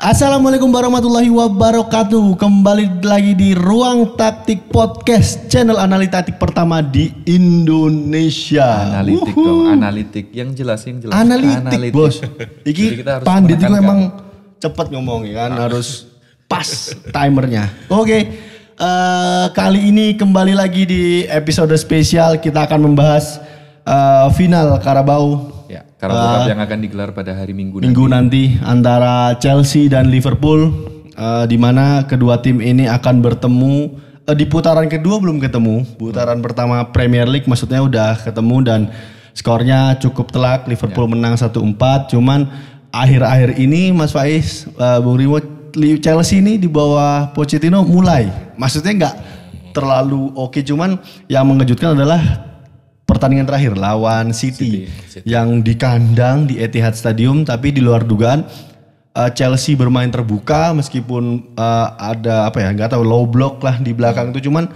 Assalamualaikum warahmatullahi wabarakatuh. Kembali lagi di Ruang Taktik Podcast, channel analitik pertama di Indonesia. Analitik dong, analitik. Yang jelas, yang jelas. Analitik, Bos. Iki pandit itu emang cepat ngomong ya kan, ah. harus pas timernya. Oke. eh, kali ini kembali lagi di episode spesial kita akan membahas eh, final Karabau karena uh, yang akan digelar pada hari Minggu, Minggu nanti. nanti antara Chelsea dan Liverpool uh, di mana kedua tim ini akan bertemu uh, di putaran kedua belum ketemu. Putaran hmm. pertama Premier League maksudnya udah ketemu dan skornya cukup telak Liverpool ya. menang 1-4 cuman akhir-akhir ini Mas Faiz uh, Bung Rimo Chelsea ini di bawah Pochettino mulai maksudnya nggak terlalu oke okay, cuman yang mengejutkan adalah pertandingan terakhir lawan City, City, City. yang di kandang di Etihad Stadium tapi di luar dugaan uh, Chelsea bermain terbuka meskipun uh, ada apa ya nggak tahu low block lah di belakang hmm. itu cuman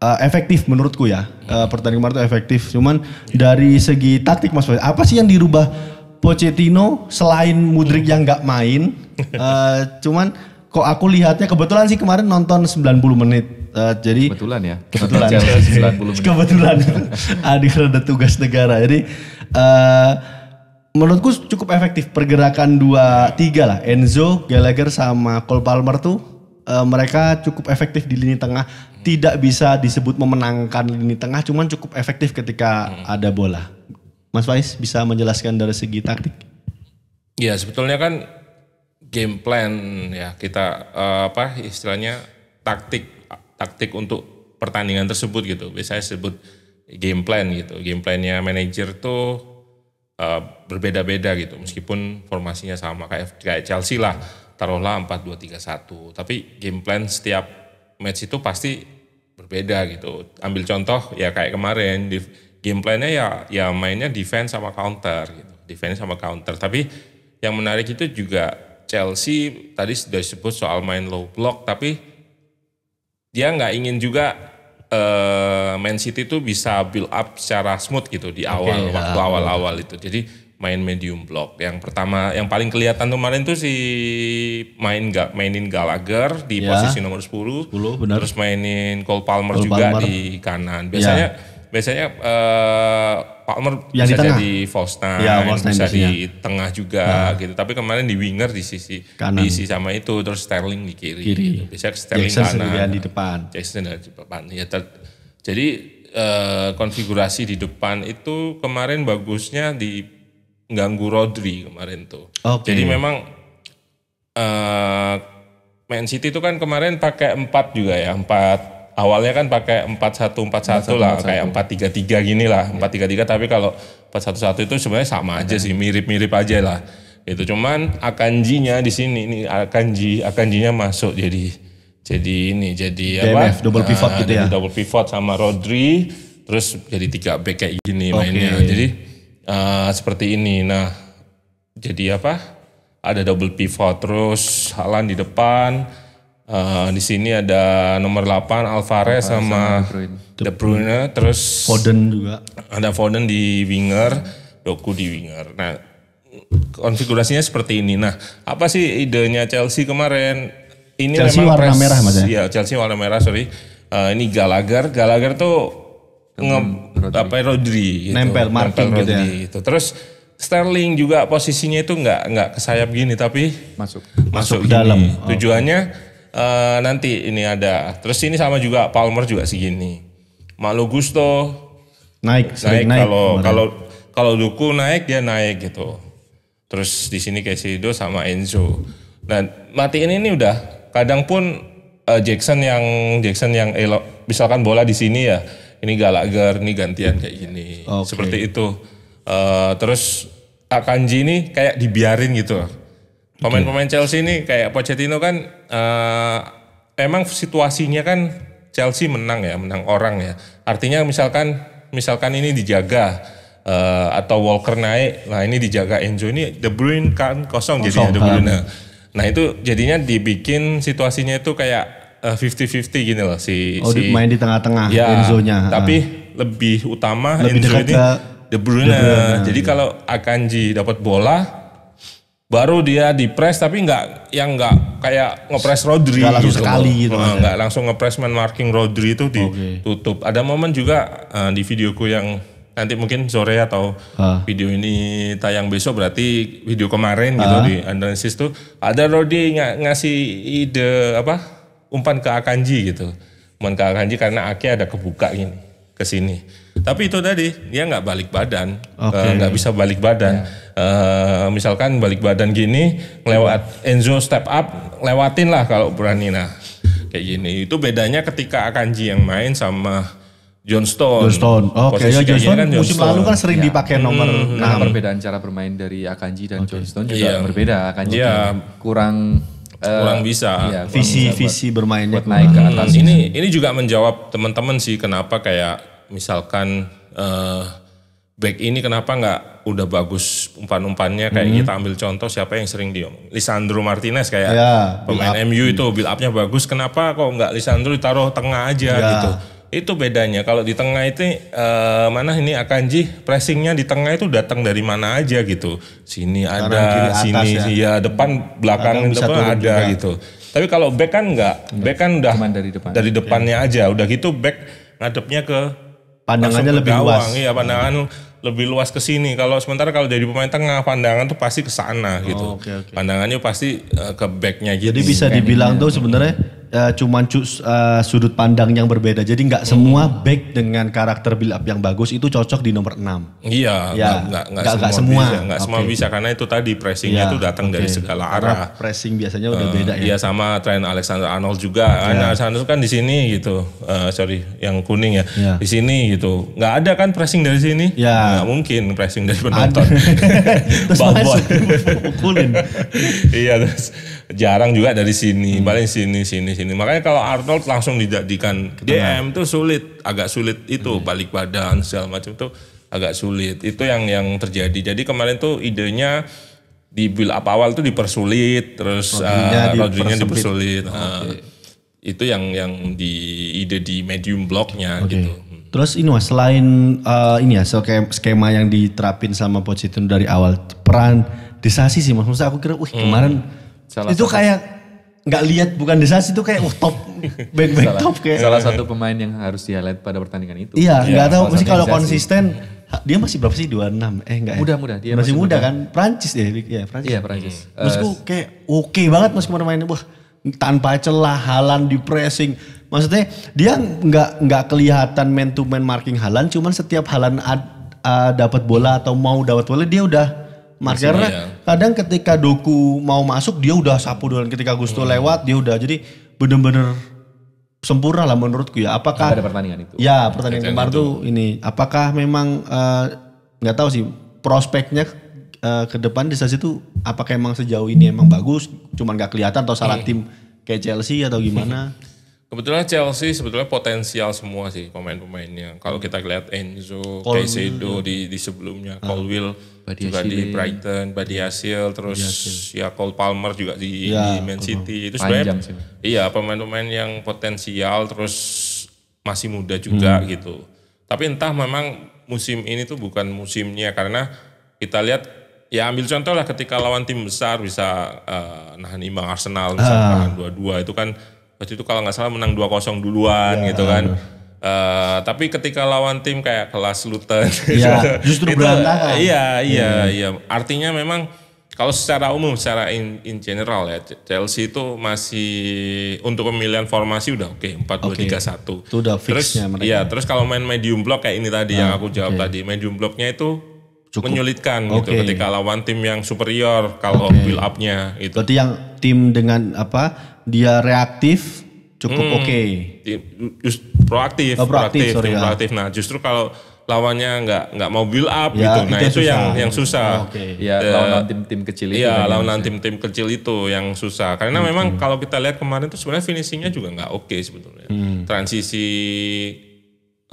uh, efektif menurutku ya uh, pertandingan kemarin itu efektif cuman dari segi taktik mas apa sih yang dirubah Pochettino selain Mudrik yang nggak main uh, cuman kok aku lihatnya kebetulan sih kemarin nonton 90 menit. Uh, jadi kebetulan ya. Kebetulan. 90 menit. kebetulan. Adik ada tugas negara. Jadi uh, menurutku cukup efektif pergerakan dua tiga lah Enzo, Gallagher sama Cole Palmer tuh uh, mereka cukup efektif di lini tengah. Tidak bisa disebut memenangkan lini tengah, cuman cukup efektif ketika hmm. ada bola. Mas Faiz bisa menjelaskan dari segi taktik? Ya sebetulnya kan game plan ya kita uh, apa istilahnya taktik taktik untuk pertandingan tersebut gitu. Biasanya sebut game plan gitu. Game plannya manajer tuh uh, berbeda-beda gitu. Meskipun formasinya sama kayak kayak Chelsea lah. Taruhlah 4-2-3-1. Tapi game plan setiap match itu pasti berbeda gitu. Ambil contoh ya kayak kemarin di game plannya ya ya mainnya defense sama counter gitu. Defense sama counter. Tapi yang menarik itu juga Chelsea tadi sudah disebut soal main low block tapi dia nggak ingin juga uh, Man City itu bisa build up secara smooth gitu di awal okay, ya. waktu awal awal-awal itu. Jadi main medium block. Yang pertama yang paling kelihatan kemarin tuh si main nggak mainin Gallagher di ya. posisi nomor 10. 10 benar. Terus mainin Cole Palmer Cole juga Palmer. di kanan. Biasanya ya. biasanya uh, Pak Omar yang bisa di tengah. false nine, ya, false nine bisa biasanya. di tengah juga nah. gitu. Tapi kemarin di winger di sisi kanan. di sisi sama itu terus Sterling di kiri. kiri. Gitu. Biasanya Sterling Jackson kanan. di depan. Jackson di depan. Ya ter, jadi eh, konfigurasi di depan itu kemarin bagusnya di ganggu Rodri kemarin tuh. Okay. Jadi memang eh, Man City itu kan kemarin pakai empat juga ya, empat awalnya kan pakai empat empat satu satu lah, kayak empat tiga tiga gini lah, empat tiga tiga. tapi kalau empat satu satu itu sebenarnya sama aja sih, mirip-mirip aja lah. Itu cuman akanjinya di sini ini akanji, akanjinya masuk jadi jadi ini jadi DMF, apa? double pivot ah, gitu ya. Double pivot sama Rodri terus jadi tiga back kayak gini okay. mainnya. Jadi uh, seperti ini. Nah, jadi apa? Ada double pivot terus Halan di depan, Uh, di sini ada nomor 8 Alvarez sama, De Bruyne, terus Foden juga. Ada Foden di winger, Doku di winger. Nah, konfigurasinya seperti ini. Nah, apa sih idenya Chelsea kemarin? Ini Chelsea memang warna pres, merah mas ya? Iya, Chelsea warna merah, sorry. Uh, ini Gallagher, Gallagher tuh nge Rodri. apa Rodri gitu. Nempel, marking Nempel gitu ya. Gitu. Terus Sterling juga posisinya itu nggak nggak ke sayap gini tapi masuk masuk, masuk dalam. Tujuannya oh. Eh, nanti ini ada. Terus ini sama juga Palmer juga segini. Malu Gusto naik naik naik kalau kalau kalau Duku naik dia naik gitu. Terus di sini Casido sama Enzo. Nah, mati ini udah kadang pun uh, Jackson yang Jackson yang elo, misalkan bola di sini ya. Ini ger ini gantian kayak gini. Okay. Seperti itu. Uh, terus Akanji ini kayak dibiarin gitu. Pemain-pemain Chelsea ini kayak Pochettino kan uh, emang situasinya kan Chelsea menang ya, menang orang ya. Artinya misalkan misalkan ini dijaga uh, atau Walker naik, nah ini dijaga Enzo ini De Bruyne kan kosong, kosong jadinya De Bruyne. Nah itu jadinya dibikin situasinya itu kayak 50-50 uh, eh, gini loh si oh, si main di tengah-tengah ya, Enzo-nya. Tapi uh. lebih utama lebih Enzo ini De Bruyne. De Bruyne. Jadi iya. kalau Akanji dapat bola baru dia di press tapi nggak yang nggak kayak ngepres Rodri gak langsung gitu sekali gitu nah, nggak langsung ngepres man marking Rodri itu ditutup okay. ada momen juga uh, di videoku yang nanti mungkin sore atau ah. video ini tayang besok berarti video kemarin gitu ah. di analisis tuh ada Rodri ng ngasih ide apa umpan ke Akanji gitu umpan ke Akanji karena Aki ada kebuka gini ke sini. Tapi itu tadi dia nggak balik badan, eh, nggak okay. uh, bisa balik badan. Yeah. Ya. Uh, misalkan balik badan gini, lewat Enzo step up, lewatin lah kalau berani nah kayak gini. Itu bedanya ketika Akanji yang main sama John Stone. John Stone. Oke, okay, ya John Stone kan John musim Stone. lalu kan sering yeah. dipakai nomor hmm, Nah, perbedaan cara bermain dari Akanji dan okay. John Stone iya. juga yeah. berbeda. Akanji yeah. Kan kurang Eh, kurang bisa iya, kurang visi bisa visi bermain bermainnya buat naik ke atas. Hmm. ini gitu. ini juga menjawab teman-teman sih kenapa kayak misalkan uh, back ini kenapa nggak udah bagus umpan-umpannya kayak hmm. kita ambil contoh siapa yang sering diom Lisandro Martinez kayak ya, pemain MU itu build upnya bagus kenapa kok nggak Lisandro ditaruh tengah aja ya. gitu itu bedanya. Kalau di tengah itu uh, mana ini Akanji pressingnya di tengah itu datang dari mana aja gitu. Sini Sekarang ada, sini ya. ya depan belakang Akan depan ada juga. gitu. Tapi kalau back kan enggak. Back kan udah Cuman dari depan. Dari iya. depannya ya. aja. Udah gitu back ngadepnya ke pandangannya ke lebih gawang. luas. Iya, pandangan hmm lebih luas ke sini. Kalau sementara kalau dari pemain tengah pandangan tuh pasti ke sana gitu. oh, gitu. Okay, okay. Pandangannya pasti uh, ke backnya gitu. Jadi bisa dibilang tuh ya. sebenarnya uh, cuman uh, sudut pandang yang berbeda. Jadi nggak semua hmm. back dengan karakter build up yang bagus itu cocok di nomor 6. Iya, ya, gak, gak semua, semua bisa, nggak okay. semua bisa karena itu tadi pressingnya ya, itu datang okay. dari segala arah. Karena pressing biasanya udah uh, beda ya. Iya sama tren Alexander Arnold juga. Ya. Kan Alexander kan di sini gitu. Uh, sorry, yang kuning ya. ya. Di sini gitu. Nggak ada kan pressing dari sini? Ya. Gak mungkin pressing dari penonton. terus Bobot. pukulin. iya terus jarang juga dari sini hmm. paling sini sini sini makanya kalau Arnold langsung dijadikan DM itu sulit agak sulit itu hmm. balik badan segala macam itu agak sulit itu yang yang terjadi jadi kemarin tuh idenya di build up awal tuh dipersulit terus Rodrinya uh, dipersulit okay. uh, itu yang yang di ide di medium blocknya okay. gitu Terus ini mas selain uh, ini ya skema, skema yang diterapin sama Pochettino dari awal peran desasi sih mas. Maksudnya aku kira, wih hmm. kemarin Salah itu kayak nggak lihat bukan desa sih itu kayak uh, top back back top kayak salah satu pemain yang harus di highlight pada pertandingan itu iya, iya nggak ya, tahu mesti kalau konsisten dia masih berapa sih dua enam eh enggak mudah ya? mudah dia masih, masih muda, muda kan Prancis ya ya Prancis iya Prancis hmm. maksudku kayak oke okay banget meskipun mainnya wah tanpa celah Halan di pressing maksudnya dia nggak nggak kelihatan man to man marking Halan cuman setiap Halan ad, uh, dapat bola atau mau dapat bola dia udah karena iya. kadang ketika doku mau masuk dia udah sapu duluan ketika Gusto hmm. lewat dia udah jadi bener-bener sempurna lah menurutku ya. Apakah ada pertandingan itu? Ya pertandingan kemarin tuh ini apakah memang eh, nggak uh, tahu sih prospeknya uh, ke depan di itu apakah emang sejauh ini emang bagus cuman gak kelihatan atau salah eh. tim kayak Chelsea atau gimana? Kebetulan Chelsea sebetulnya potensial semua sih pemain-pemainnya. Kalau kita lihat Enzo, Caicedo ya. di, di sebelumnya, ah. Colwill juga di Brighton, Hasil, terus Badi ya Cole Palmer juga di, ya, di Man City. Itu sebenarnya iya pemain-pemain yang potensial terus masih muda juga hmm. gitu. Tapi entah memang musim ini tuh bukan musimnya karena kita lihat ya ambil contoh lah ketika lawan tim besar bisa uh, nahan imbang Arsenal bisa dua ah. dua-dua itu kan waktu itu kalau nggak salah menang 2-0 duluan ya, gitu kan Uh, tapi ketika lawan tim kayak kelas Luton, ya, justru itu, berantakan. Iya, iya, hmm. iya. Artinya memang kalau secara umum, secara in, in general ya, Chelsea itu masih untuk pemilihan formasi udah oke okay, 4-2-3-1. Okay. Itu udah fixnya mereka. Iya, terus kalau main medium block kayak ini tadi ah, yang aku jawab okay. tadi, medium blocknya itu Cukup. menyulitkan okay. gitu ketika lawan tim yang superior kalau okay. build upnya itu Berarti yang tim dengan apa dia reaktif cukup hmm, oke. Okay. proaktif, oh, proaktif, proaktif, sorry, ya. Nah, justru kalau lawannya nggak nggak mau build up ya, gitu. Nah, itu, itu susah. yang yang susah. Oh, okay. Iya, ya, lawan tim-tim kecil itu. Ya, kan lawan tim-tim kecil itu yang susah. Karena hmm. memang kalau kita lihat kemarin itu sebenarnya finishingnya juga nggak oke okay sebetulnya. Hmm. Transisi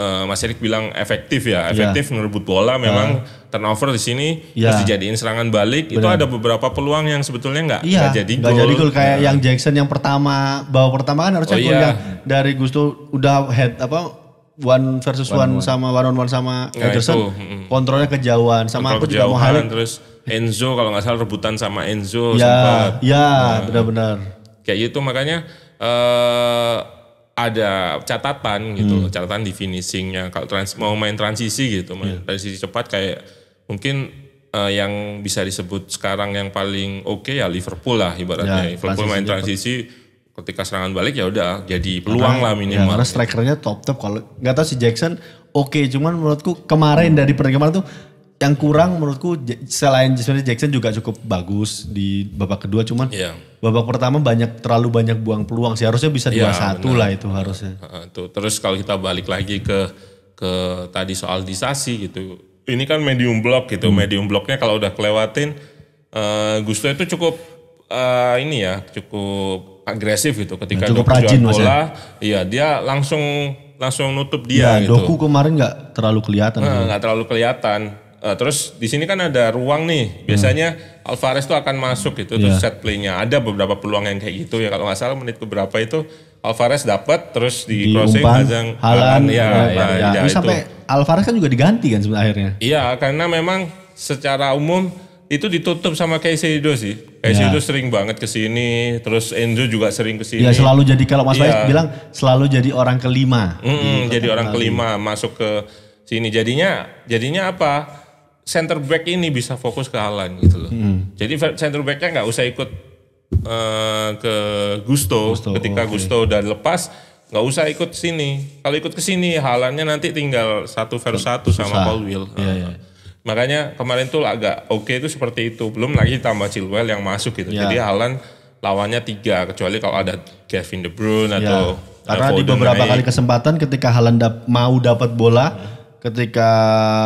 uh, Mas Erik bilang efektif ya, iya. efektif yeah. merebut bola memang ah turnover di sini ya. terus dijadiin serangan balik Bener. itu ada beberapa peluang yang sebetulnya nggak ya, jadi gol. jadi gol kayak nah. yang Jackson yang pertama bawa pertama kan harusnya oh, iya. yang dari Gusto udah head apa one versus one, one, one. sama one on one sama nah, Ederson itu. kontrolnya kejauhan sama Kontrol aku kejauhan, juga mau halik terus Enzo kalau nggak salah rebutan sama Enzo ya, sempat ya nah, benar-benar kayak gitu makanya uh, ada catatan gitu, hmm. catatan di finishingnya. Kalau trans mau main transisi gitu, main yeah. transisi cepat kayak mungkin uh, yang bisa disebut sekarang yang paling oke okay ya Liverpool lah ibaratnya. Ya, Liverpool main transisi ketika serangan balik ya udah jadi peluang karena, lah minimal. Ya, karena strikernya top top kalau nggak tahu si Jackson oke okay, cuman menurutku kemarin hmm. dari pertandingan kemarin tuh yang kurang menurutku selain sebenarnya Jackson juga cukup bagus di babak kedua cuman ya. babak pertama banyak terlalu banyak buang peluang sih harusnya bisa iya, dua ya, satu lah itu harusnya. terus kalau kita balik lagi ke ke tadi soal disasi gitu ini kan medium block gitu. Hmm. Medium blocknya kalau udah kelewatin uh, Gusto itu cukup uh, ini ya, cukup agresif gitu ketika nah, cukup rajin ya? bola. Iya, dia langsung langsung nutup dia ya, gitu. Doku kemarin nggak terlalu kelihatan. Eh, nggak nah, terlalu kelihatan. Uh, terus di sini kan ada ruang nih. Hmm. Biasanya hmm. Alvarez tuh akan masuk gitu yeah. terus iya. set playnya. Ada beberapa peluang yang kayak gitu ya kalau nggak salah menit keberapa itu Alvarez dapat terus di, di crossing Hazang Halan iya, iya, ya, ya, ya, ya. ya, ya, ya, ya, ya, Alvarez kan juga diganti kan sebenarnya akhirnya. Iya, karena memang secara umum itu ditutup sama Caicedo sih. Caicedo ya. sering banget ke sini, terus Enzo juga sering ke sini. Ya selalu jadi kalau Mas Baik iya. bilang selalu jadi orang kelima. Mm, jadi orang kali. kelima masuk ke sini. Jadinya jadinya apa? Center back ini bisa fokus ke Alan gitu loh. Hmm. Jadi center backnya nggak usah ikut uh, ke Gusto, Gusto ketika okay. Gusto udah lepas nggak usah ikut sini. Kalau ikut ke sini halannya nanti tinggal satu versus satu sama Paul Will. Iya, iya. Makanya kemarin tuh agak oke okay itu seperti itu. Belum lagi tambah Chilwell yang masuk gitu. Ya. Jadi iya. Halan lawannya tiga kecuali kalau ada Kevin De Bruyne ya. atau karena Foden di beberapa naik. kali kesempatan ketika Halan dap mau dapat bola ketika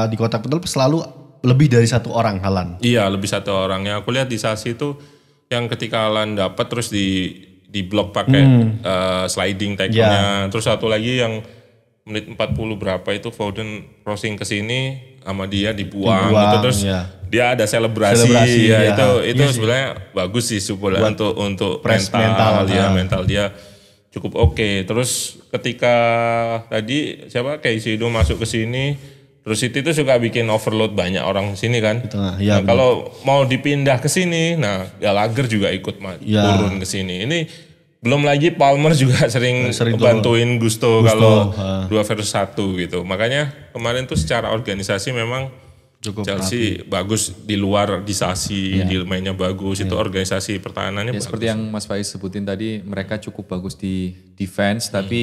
di kotak penalti selalu lebih dari satu orang Halan. Iya, lebih satu orang. Yang aku lihat di Sasi itu yang ketika Halan dapat terus di di blok pakai hmm. uh, sliding tackle-nya. Yeah. Terus satu lagi yang menit 40 berapa itu Foden crossing ke sini sama dia dibuang, gitu. dibuang gitu. terus yeah. dia ada selebrasi, selebrasi ya, ya itu itu iya sebenarnya bagus sih supaya untuk untuk mental, mental dia, nah. Ya. mental dia cukup oke. Okay. Terus ketika tadi siapa kayak Kaisido masuk ke sini Terus itu suka bikin overload banyak orang sini kan. Iya, nah, betul, ya, nah, kalau mau dipindah ke sini, nah Gallagher ya juga ikut ya. turun ke sini. Ini belum lagi Palmer juga sering, sering bantuin Gusto, Gusto kalau dua versus satu gitu. Makanya kemarin tuh secara organisasi memang Cukup Chelsea rapi. bagus di luar disasi, ya. di mainnya bagus, ya. itu iya. organisasi pertahanannya ya, bagus. Seperti yang Mas Faiz sebutin tadi, mereka cukup bagus di defense hmm. tapi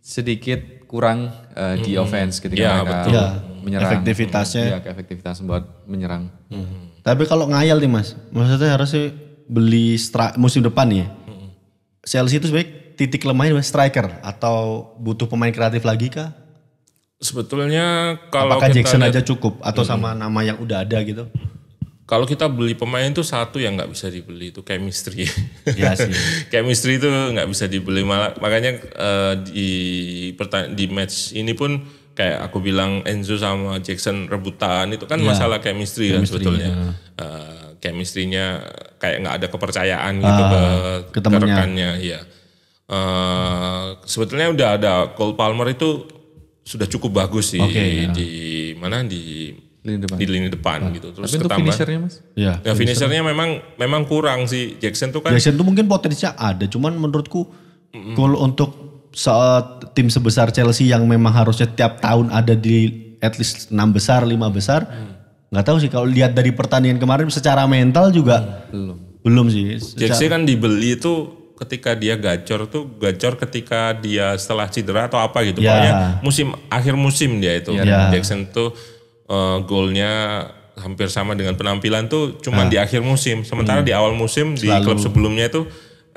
sedikit kurang uh, hmm di mm-hmm. offense ketika yeah, mereka betul. Ya, menyerang. Efektivitasnya. Ya, efektivitas buat menyerang. Mm-hmm. Tapi kalau ngayal nih mas, maksudnya harus sih beli musim depan ya. hmm Chelsea itu sebaik titik lemahnya striker atau butuh pemain kreatif lagi kah? Sebetulnya kalau Apakah kita Jackson lihat, aja cukup atau hmm sama nama yang udah ada gitu? kalau kita beli pemain itu satu yang nggak bisa dibeli itu chemistry. Iya sih. chemistry itu nggak bisa dibeli malah makanya uh, di di match ini pun kayak aku bilang Enzo sama Jackson rebutan itu kan ya. masalah chemistry, kan chemistry kan sebetulnya. Ya. Uh, chemistry-nya kayak nggak ada kepercayaan uh, gitu ah, ke, ke rekannya, ya. Uh, sebetulnya udah ada Cole Palmer itu sudah cukup bagus sih okay, di, ya. di mana di lini depan. Di lini depan nah. gitu. Terus Tapi ketambah. finishernya Mas? Ya, ya finishernya memang memang kurang sih. Jackson tuh kan Jackson tuh mungkin potensinya ada, cuman menurutku mm -hmm. kalau untuk saat tim sebesar Chelsea yang memang harusnya tiap tahun ada di at least 6 besar, 5 besar. nggak hmm. tahu sih kalau lihat dari pertandingan kemarin secara mental juga belum. Belum sih. Secara... Jackson kan dibeli itu ketika dia gacor tuh gacor ketika dia setelah cedera atau apa gitu. Yeah. Pokoknya musim akhir musim dia itu. Ya. Jackson tuh uh, eh, golnya hampir sama dengan penampilan tuh cuman nah. di akhir musim. Sementara hmm. di awal musim Selalu. di klub sebelumnya itu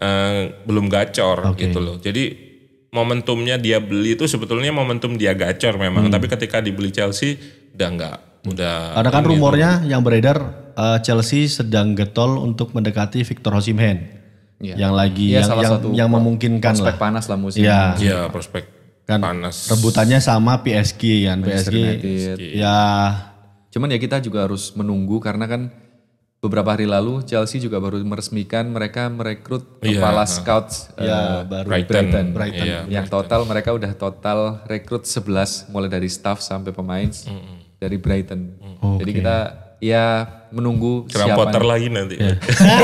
uh, belum gacor okay. gitu loh. Jadi momentumnya dia beli itu sebetulnya momentum dia gacor memang. Hmm. Tapi ketika dibeli Chelsea udah enggak. Udah Ada kan gitu. rumornya itu. yang beredar uh, Chelsea sedang getol untuk mendekati Victor Osimhen. Ya. Yang lagi ya, yang yang, yang memungkinkan prospek lah. panas lah musim. Ya, ya prospek kan panas. Rebutannya sama PSG kan, Manchester PSG, United. ya. Iya. Cuman ya kita juga harus menunggu karena kan beberapa hari lalu Chelsea juga baru meresmikan mereka merekrut iya, kepala yeah. scout eh, yeah, baru Brighton, Brighton, iya, Brighton. Yeah, yang Brighton. total mereka udah total rekrut 11 mulai dari staff sampai pemain mm -hmm. dari Brighton. Okay. Jadi kita ya menunggu siapa Potter lagi nanti. Yeah.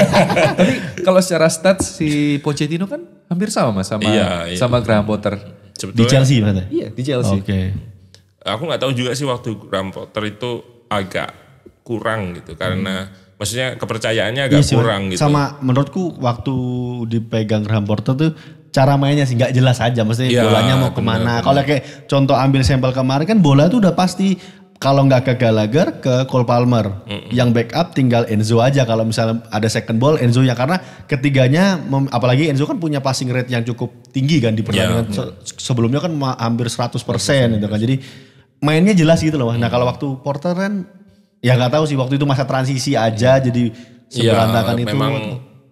Tapi kalau secara stats si Pochettino kan hampir sama sama yeah, yeah. sama Graham Potter Sebetulnya, di Chelsea mana? Iya di Chelsea. Oke. Okay. Aku nggak tahu juga sih waktu Graham Potter itu agak kurang gitu karena hmm. maksudnya kepercayaannya agak yes, iya kurang gitu. Sama menurutku waktu dipegang Graham Potter tuh cara mainnya sih nggak jelas aja maksudnya ya, bolanya mau kemana kalau kayak contoh ambil sampel kemarin kan bola itu udah pasti kalau nggak ke Gallagher ke Cole Palmer. Mm-hmm. Yang backup tinggal Enzo aja kalau misalnya ada second ball Enzo ya karena ketiganya apalagi Enzo kan punya passing rate yang cukup tinggi kan di pertandingan yeah, yeah. sebelumnya kan hampir 100%, persen gitu kan. Jadi mainnya jelas gitu loh. Mm-hmm. Nah, kalau waktu Porter kan ya nggak tahu sih waktu itu masa transisi aja mm-hmm. jadi seberantakan ya, itu. memang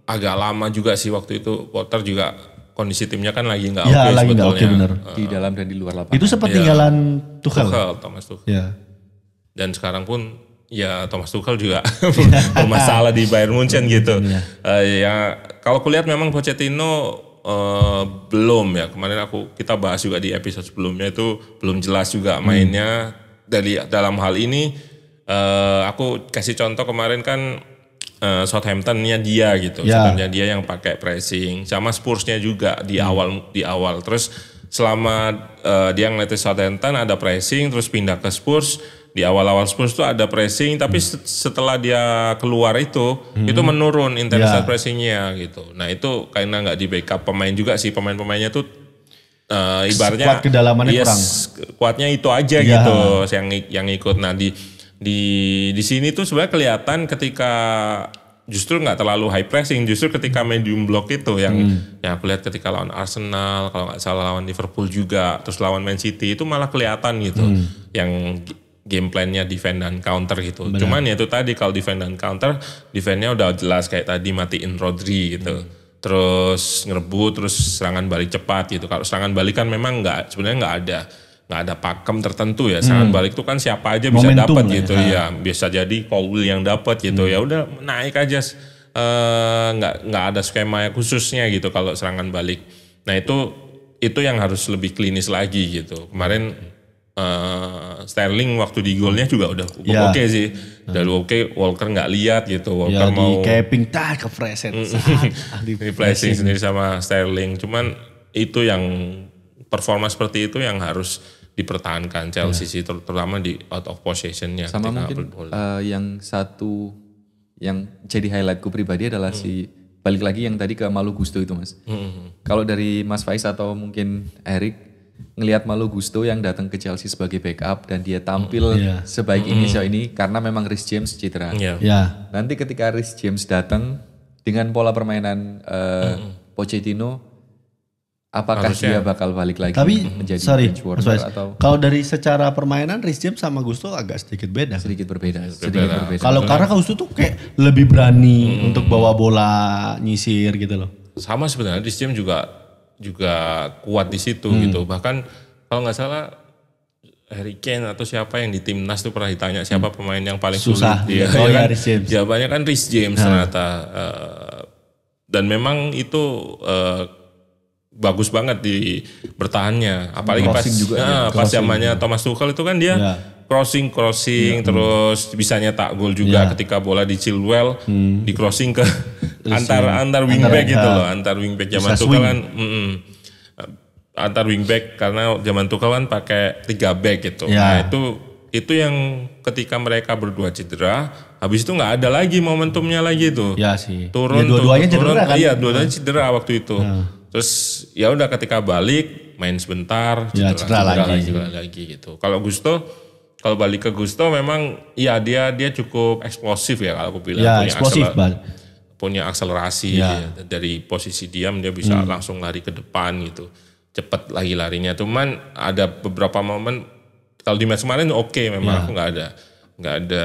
agak lama juga sih waktu itu Porter juga kondisi timnya kan lagi nggak ya, oke okay sebetulnya. Gak okay, bener. di dalam dan di luar lapangan. Itu sempat ya. tinggalan Tuchel. Tuchel, Thomas Tuchel. Ya dan sekarang pun ya Thomas Tuchel juga bermasalah di Bayern Munchen gitu. Ya. Uh, ya kalau kulihat memang Pochettino uh, belum ya. Kemarin aku kita bahas juga di episode sebelumnya itu belum jelas juga hmm. mainnya hmm. dari dalam hal ini uh, aku kasih contoh kemarin kan uh, Southamptonnya dia gitu. yeah. Southamptonnya dia yang pakai pressing sama Spursnya juga di hmm. awal di awal terus selama uh, dia ngelatih Southampton ada pressing terus pindah ke Spurs di awal-awal Spurs itu ada pressing tapi hmm. setelah dia keluar itu hmm. itu menurun intensitas yeah. pressingnya gitu. Nah itu karena nggak di backup pemain juga sih pemain-pemainnya tuh uh, ibaratnya kuat kedalamannya yes, kurang. Kuatnya itu aja yeah. gitu yang yang ikut. Nah di di di sini tuh sebenarnya kelihatan ketika justru nggak terlalu high pressing justru ketika medium block itu yang hmm. ya aku lihat ketika lawan Arsenal kalau nggak salah lawan Liverpool juga terus lawan Man City itu malah kelihatan gitu hmm. yang game plan-nya defend dan counter gitu. Benar. Cuman ya itu tadi kalau defend dan counter, defend-nya udah jelas kayak tadi matiin Rodri gitu. Hmm. Terus ngerebut, terus serangan balik cepat gitu. Kalau serangan balik kan memang nggak sebenarnya nggak ada nggak ada pakem tertentu ya. Serangan hmm. balik itu kan siapa aja bisa dapat ya. gitu ya. ya. Bisa jadi Paul yang dapat gitu. Hmm. Ya udah naik aja eh, nggak uh, nggak ada skema khususnya gitu kalau serangan balik. Nah itu itu yang harus lebih klinis lagi gitu. Kemarin uh, Sterling waktu di golnya juga udah yeah. oke okay sih. Udah hmm. oke okay, Walker nggak lihat gitu. Walker yeah, mau di capping tah ke present. di flashing sendiri sama Sterling. Cuman itu yang performa seperti itu yang harus dipertahankan Chelsea yeah. sih terutama di out of possessionnya. Sama mungkin uh, yang satu yang jadi highlightku pribadi adalah hmm. si balik lagi yang tadi ke Malu Gusto itu mas. Hmm. hmm, hmm. Kalau dari Mas Faiz atau mungkin Erik ngelihat Malu Gusto yang datang ke Chelsea sebagai backup dan dia tampil mm, yeah. sebaik mm. ini so ini karena memang Rhys James Citra. Yeah. Yeah. Nanti ketika Rhys James datang dengan pola permainan uh, mm. Pochettino, apakah Harusnya. dia bakal balik lagi Tapi, menjadi sorry, bench warmer atau? Kalau dari secara permainan Rhys James sama Gusto agak sedikit beda. Sedikit berbeda. Sedikit, sedikit berbeda. Kalau karena Gusto tuh kayak lebih berani mm. untuk bawa bola nyisir gitu loh. Sama sebenarnya Rhys James juga juga kuat di situ hmm. gitu. Bahkan kalau nggak salah Harry Kane atau siapa yang di timnas tuh pernah ditanya siapa hmm. pemain yang paling Susah. sulit. Ya, oh ya, kan? Rhys James. Jawabannya iya, kan Rhys James nah. ternyata. Uh, dan memang itu uh, bagus banget di bertahannya. Apalagi Crossing pas juga, nah, ya. pas zamannya Thomas Tuchel itu kan dia. Ya crossing crossing ya, terus hmm. bisa nyetak gol juga ya. ketika bola di Chilwell hmm. di crossing ke antar antar wingback gitu loh antar wingback zaman Tuchel kan mm -mm, antar wingback karena zaman tuh kan pakai tiga back gitu ya. nah itu itu yang ketika mereka berdua cedera habis itu nggak ada lagi momentumnya lagi itu ya sih ya, turun ya, dua-duanya cedera turun, kan iya dua-duanya cedera waktu itu ya. terus ya udah ketika balik main sebentar cedera, ya, cedera, cedera lagi. lagi cedera lagi gitu kalau Gusto kalau balik ke Gusto memang ya dia dia cukup eksplosif ya kalau aku bilang ya, punya eksplosif, punya akselerasi ya. Ya. dari posisi diam dia bisa hmm. langsung lari ke depan gitu cepet lagi larinya cuman ada beberapa momen kalau di match kemarin oke okay, memang ya. aku nggak ada nggak ada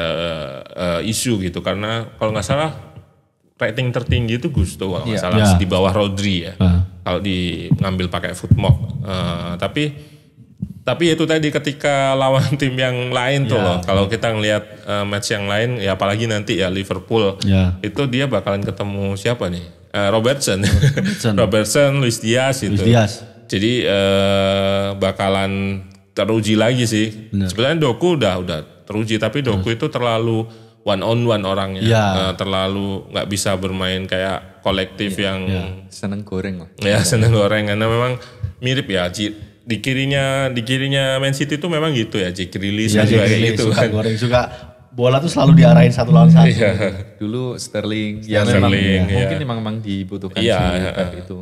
uh, isu gitu karena kalau nggak salah rating tertinggi itu Gusto kalau nggak ya. salah ya. di bawah Rodri ya uh. kalau di ngambil pakai footmog uh, eh, tapi tapi itu tadi ketika lawan tim yang lain tuh yeah. loh kalau kita ngelihat uh, match yang lain ya apalagi nanti ya Liverpool yeah. itu dia bakalan ketemu siapa nih uh, Robertson Robertson, Robertson Luis Diaz itu Luis Diaz. jadi uh, bakalan teruji lagi sih Bener. sebenarnya Doku udah udah teruji tapi Doku Bener. itu terlalu one on one orangnya ya. uh, terlalu nggak bisa bermain kayak kolektif yeah. yang yeah. seneng goreng lah ya seneng goreng karena memang mirip ya di kirinya di kirinya Man City itu memang gitu ya Jack Grealish ya, juga kayak gitu kan. goreng suka bola tuh selalu diarahin satu lawan satu. Iya. Dulu Sterling, Sterling yang memang iya. ya. mungkin memang memang dibutuhkan iya, sih itu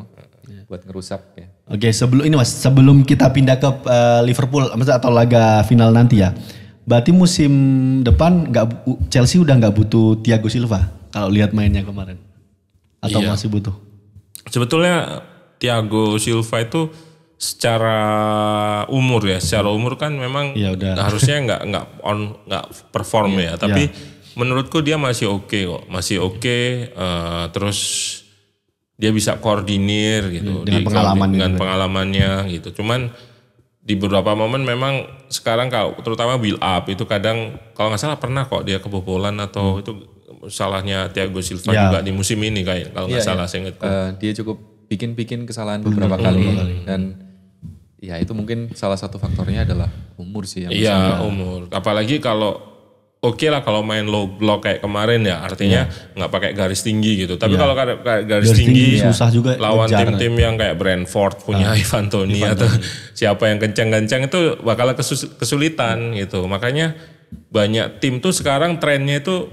iya, buat ngerusak ya. Oke, sebelum ini Mas, sebelum kita pindah ke uh, Liverpool atau laga final nanti ya. Berarti musim depan nggak Chelsea udah nggak butuh Thiago Silva kalau lihat mainnya kemarin. Atau iya. masih butuh? Sebetulnya Thiago Silva itu secara umur ya, secara umur kan memang ya udah. harusnya nggak nggak on nggak perform ya, iya. tapi ya. menurutku dia masih oke okay kok, masih oke. Okay, uh, eh, terus dia bisa koordinir gitu iya, dengan di, pengalaman dengan gitu. pengalamannya gitu. Cuman di beberapa momen memang sekarang kalau terutama build up itu kadang kalau nggak salah pernah kok dia kebobolan atau hmm. itu salahnya Thiago Silva ya. juga di musim ini kayak kalau nggak ya, salah ya. saya ingat. Uh, eh, dia cukup bikin-bikin kesalahan hmm, beberapa hmm. kali hmm. dan Ya itu mungkin salah satu faktornya adalah umur sih. Iya umur. Apalagi kalau oke okay lah kalau main low block kayak kemarin ya artinya iya. nggak yeah. pakai garis tinggi gitu. Tapi yeah. kalau kayak garis, garis tinggi, tinggi ya. susah juga lawan tim-tim yang kayak Brentford punya nah, Ivan Toni atau siapa yang kencang-kencang itu bakal kesulitan gitu. Makanya banyak tim tuh sekarang trennya itu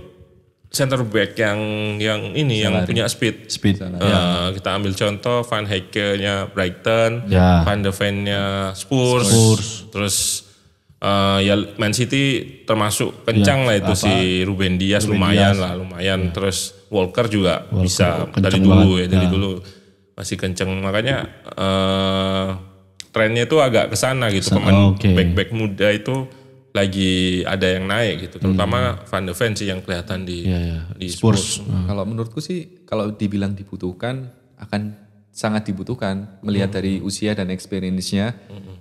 center back yang yang ini Selari. yang punya speed. Speed. Uh, ya. Kita ambil contoh Van hecke Brighton, ya. Van de ven Spurs, Spurs, terus uh, ya Man City termasuk kencang ya, lah itu apa, si Ruben Dias Ruben lumayan Dias. lah, lumayan. Ya. Terus Walker juga Walker bisa dari dulu banget. ya, dari ya. dulu masih kenceng. Makanya uh, trennya itu agak kesana gitu, pemain oh, okay. back-back muda itu lagi ada yang naik gitu terutama hmm. Van de Ven sih yang kelihatan di yeah, yeah. di Spurs. Spurs. Hmm. Kalau menurutku sih kalau dibilang dibutuhkan akan sangat dibutuhkan melihat hmm. dari usia dan experience-nya. Hmm.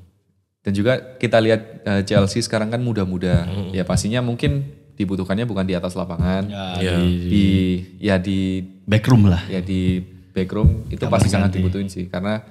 Dan juga kita lihat uh, Chelsea hmm. sekarang kan muda-muda. Hmm. Ya pastinya mungkin dibutuhkannya bukan di atas lapangan, ya, iya. di, di ya di backroom lah. Ya di backroom itu Kamar pasti sangat dibutuhin sih karena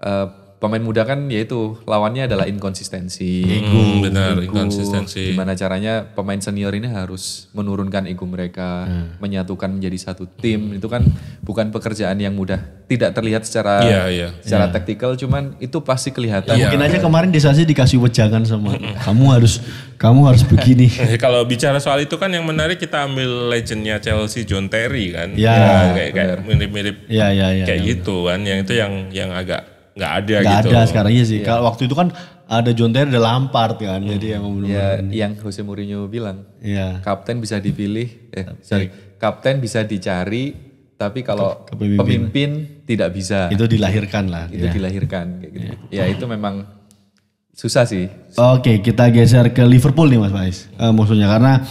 uh, pemain muda kan yaitu lawannya adalah inkonsistensi. Ego, hmm, benar, ego. inkonsistensi. Gimana caranya pemain senior ini harus menurunkan ego mereka, hmm. menyatukan menjadi satu tim. Hmm. Itu kan bukan pekerjaan yang mudah. Tidak terlihat secara yeah, yeah. secara yeah. taktikal cuman itu pasti kelihatan. Yeah. Mungkin aja kemarin Desasi dikasih wejangan sama kamu harus kamu harus begini. Ya, kalau bicara soal itu kan yang menarik kita ambil legendnya Chelsea John Terry kan. Ya, ya kayak, kayak mirip-mirip ya, ya, ya, kayak yeah, gitu kan. Yang itu yang yang agak nggak ada nggak gitu. ada sekarang iya sih. Yeah. Kalau waktu itu kan ada John Terry, ada Lampard kan. Hmm. Jadi yang belum ya, yang Jose Mourinho bilang, yeah. kapten bisa dipilih, eh, sorry, kapten bisa dicari, tapi kalau pemimpin. pemimpin tidak bisa. Itu dilahirkan lah. Itu ya. dilahirkan kayak gitu. Ya. ya itu memang susah sih. Oke, okay, kita geser ke Liverpool nih Mas Faiz. Uh, eh, musuhnya karena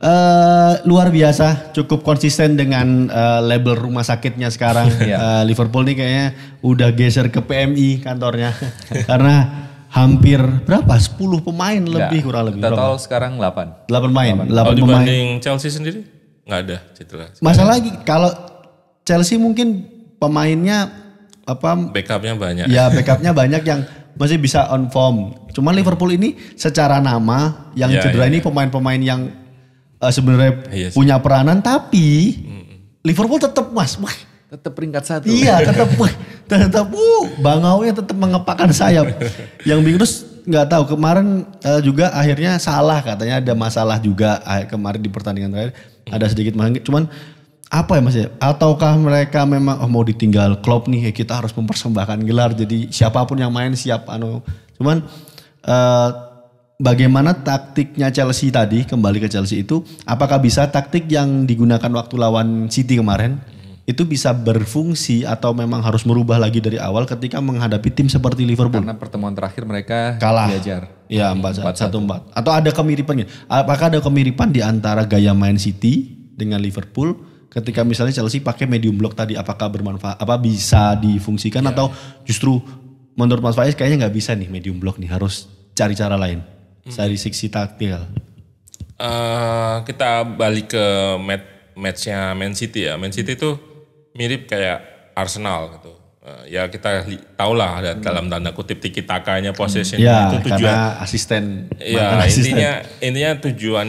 Uh, luar biasa, cukup konsisten dengan uh, label rumah sakitnya sekarang. uh, Liverpool nih kayaknya udah geser ke PMI kantornya. Karena hampir berapa 10 pemain Nggak, lebih kurang lebih total berapa? sekarang 8 8 pemain 8, kalau pemain dibanding Chelsea sendiri nggak ada cedera masalah lagi kalau Chelsea mungkin pemainnya apa backupnya banyak ya backupnya banyak yang masih bisa on form cuman Liverpool ini secara nama yang ya, cedera ya. ini iya. pemain-pemain yang uh, sebenarnya iya punya peranan tapi Liverpool tetap mas wah, tetap peringkat satu iya tetap tetap uh, ya tetap mengepakkan sayap yang bingung terus nggak tahu kemarin uh, juga akhirnya salah katanya ada masalah juga ah, kemarin di pertandingan terakhir mm. ada sedikit masalah cuman apa ya mas ya ataukah mereka memang oh mau ditinggal klub nih ya kita harus mempersembahkan gelar jadi siapapun yang main siap anu cuman uh, bagaimana taktiknya Chelsea tadi kembali ke Chelsea itu apakah bisa taktik yang digunakan waktu lawan City kemarin itu bisa berfungsi atau memang harus merubah lagi dari awal ketika menghadapi tim seperti Liverpool? Karena pertemuan terakhir mereka kalah. Diajar. Ya, empat satu empat. Atau ada kemiripan gitu? Apakah ada kemiripan di antara gaya main City dengan Liverpool ketika misalnya Chelsea pakai medium block tadi apakah bermanfaat apa bisa difungsikan ya. atau justru menurut Mas Faiz kayaknya nggak bisa nih medium block nih harus cari cara lain dari hmm. sisi taktil. Uh, eh, kita balik ke match matchnya Man City ya. Man City itu mirip kayak Arsenal gitu. Uh, ya kita tahu lah hmm. dalam tanda kutip tiki takanya possession ya, itu tujuan karena asisten ya asisten. intinya intinya tujuan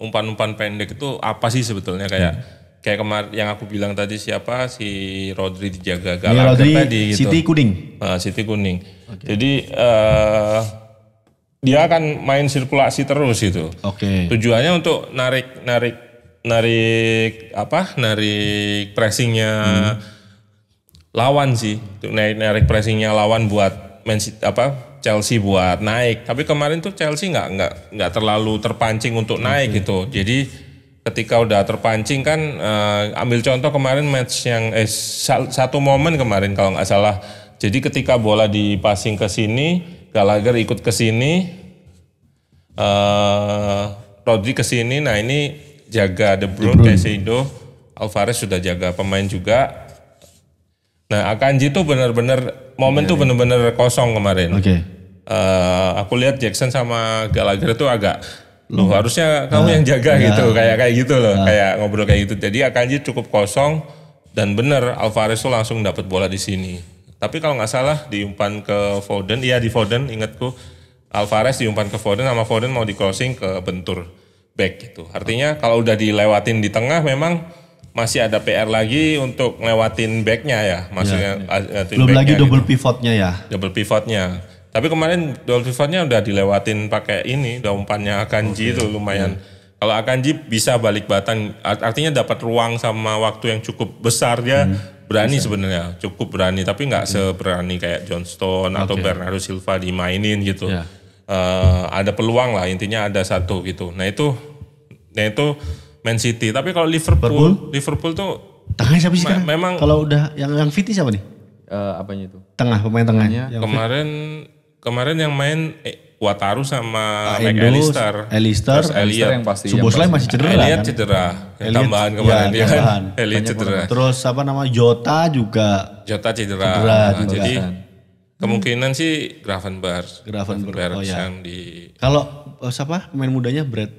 umpan-umpan pendek itu apa sih sebetulnya kayak hmm. kayak kemarin yang aku bilang tadi siapa si Rodri dijaga galak tadi gitu City kuning uh, City kuning okay. jadi uh, dia akan main sirkulasi terus itu. Oke. Okay. Tujuannya untuk narik narik narik apa? Narik pressingnya hmm. lawan sih. Untuk narik narik pressingnya lawan buat Man apa Chelsea buat naik. Tapi kemarin tuh Chelsea nggak nggak nggak terlalu terpancing untuk naik gitu. Jadi ketika udah terpancing kan uh, ambil contoh kemarin match yang eh satu momen kemarin kalau nggak salah. Jadi ketika bola di passing ke sini Gallagher ikut ke sini, uh, Rodri ke sini. Nah ini jaga De Bruyne, Caicedo, Alvarez sudah jaga pemain juga. Nah Akanji tuh benar-benar momen tuh iya, iya. benar-benar kosong kemarin. Oke. Okay. Uh, eh, aku lihat Jackson sama Gallagher itu agak Lo harusnya kamu nah, yang jaga nah, gitu kayak kayak gitu loh nah. kayak ngobrol kayak gitu jadi Akanji cukup kosong dan benar Alvarez tuh langsung dapat bola di sini tapi kalau nggak salah diumpan ke Foden, iya di Foden ingatku Alvarez diumpan ke Foden sama Foden mau di crossing ke Bentur back gitu. Artinya kalau udah dilewatin di tengah memang masih ada PR lagi untuk ngelewatin backnya ya, maksudnya ya, ya. belum lagi gitu. double gitu. pivotnya ya. Double pivotnya. Tapi kemarin double pivotnya udah dilewatin pakai ini, udah umpannya Kanji okay. itu lumayan. Ya kalau Akanji bisa balik batan, artinya dapat ruang sama waktu yang cukup besar dia hmm. berani sebenarnya, cukup berani, tapi nggak hmm. seberani kayak Stone okay. atau Bernardo Silva dimainin gitu. Yeah. Ya. Uh, ada peluang lah intinya ada satu gitu. Nah itu, nah itu Man City. Tapi kalau Liverpool, Liverpool, Liverpool tuh tengah siapa sih? Me memang kalau udah yang yang fiti siapa nih? Uh, apanya itu? Tengah pemain tengahnya. kemarin fit. kemarin yang main eh, Wataru sama uh, Mike Alistair. Alistair, Alistair yang pasti. lain masih cedera Elliot kan? cedera. Elliot, tambahan ya, kemarin ya, dia kan. Elliot cedera. Terus apa nama Jota juga. Jota cedera. cedera nah, Jadi kan. kemungkinan hmm. sih Gravenberg. Gravenberg, oh ya. Yang di... Kalau eh, siapa pemain mudanya Brad?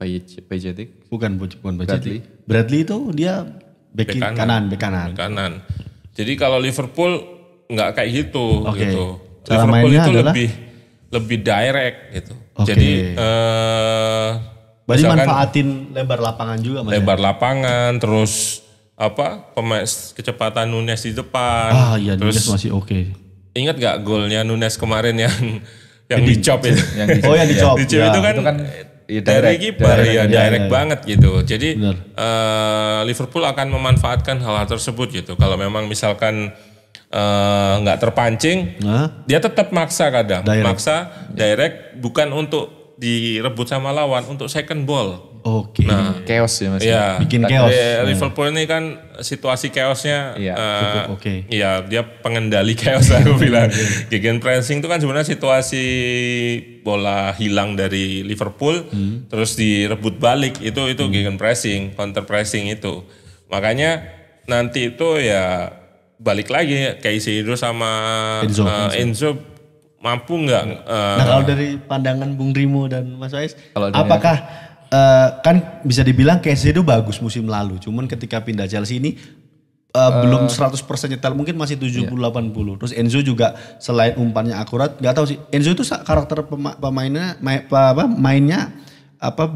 Pajetik? Bukan, bukan Pajetik. Bradley. Bradley itu dia bek kanan. kanan. Back kanan. kanan. Jadi kalau Liverpool nggak kayak gitu okay. gitu. Liverpool itu adalah lebih lebih direct gitu. Okay. Jadi eh Berarti manfaatin lebar lapangan juga Mas. Ya? Lebar ya? lapangan terus apa pemain kecepatan Nunes di depan. Ah iya terus, Nunes masih oke. Okay. Ingat gak golnya Nunes kemarin yang yang di, dicop itu. Yang dicop. Oh yang iya. dicop. dicop ya. itu kan, itu kan ya, direct, dari kiper ya, direct, iya, iya, direct ya, banget gitu. Jadi uh, Liverpool akan memanfaatkan hal-hal tersebut gitu. Kalau memang misalkan Eh, nggak uh, terpancing, dia tetap maksa kadang, direct. maksa direct bukan untuk direbut sama lawan, untuk second ball. Oke. Okay. Nah, chaos ya mas. Ya? Iya. Bikin chaos. Ya, Liverpool ini kan situasi chaosnya. Iya. Uh, Oke. Okay. Iya, dia pengendali chaos aku bilang. Iya, iya. Gegen pressing itu kan sebenarnya situasi bola hilang dari Liverpool, hmm. terus direbut balik itu itu hmm. gegen pressing, counter pressing itu. Makanya nanti itu ya balik lagi Kaisedo sama Enzo, uh, Enzo. Enzo mampu nggak? Uh, nah kalau dari pandangan Bung Rimo dan Mas Wais, apakah uh, kan bisa dibilang Kaisedo bagus musim lalu, cuman ketika pindah Chelsea ini uh, uh, belum 100% nyetel, mungkin masih 70-80. Iya. Terus Enzo juga selain umpannya akurat, nggak tahu sih. Enzo itu karakter pemainnya, apa, mainnya apa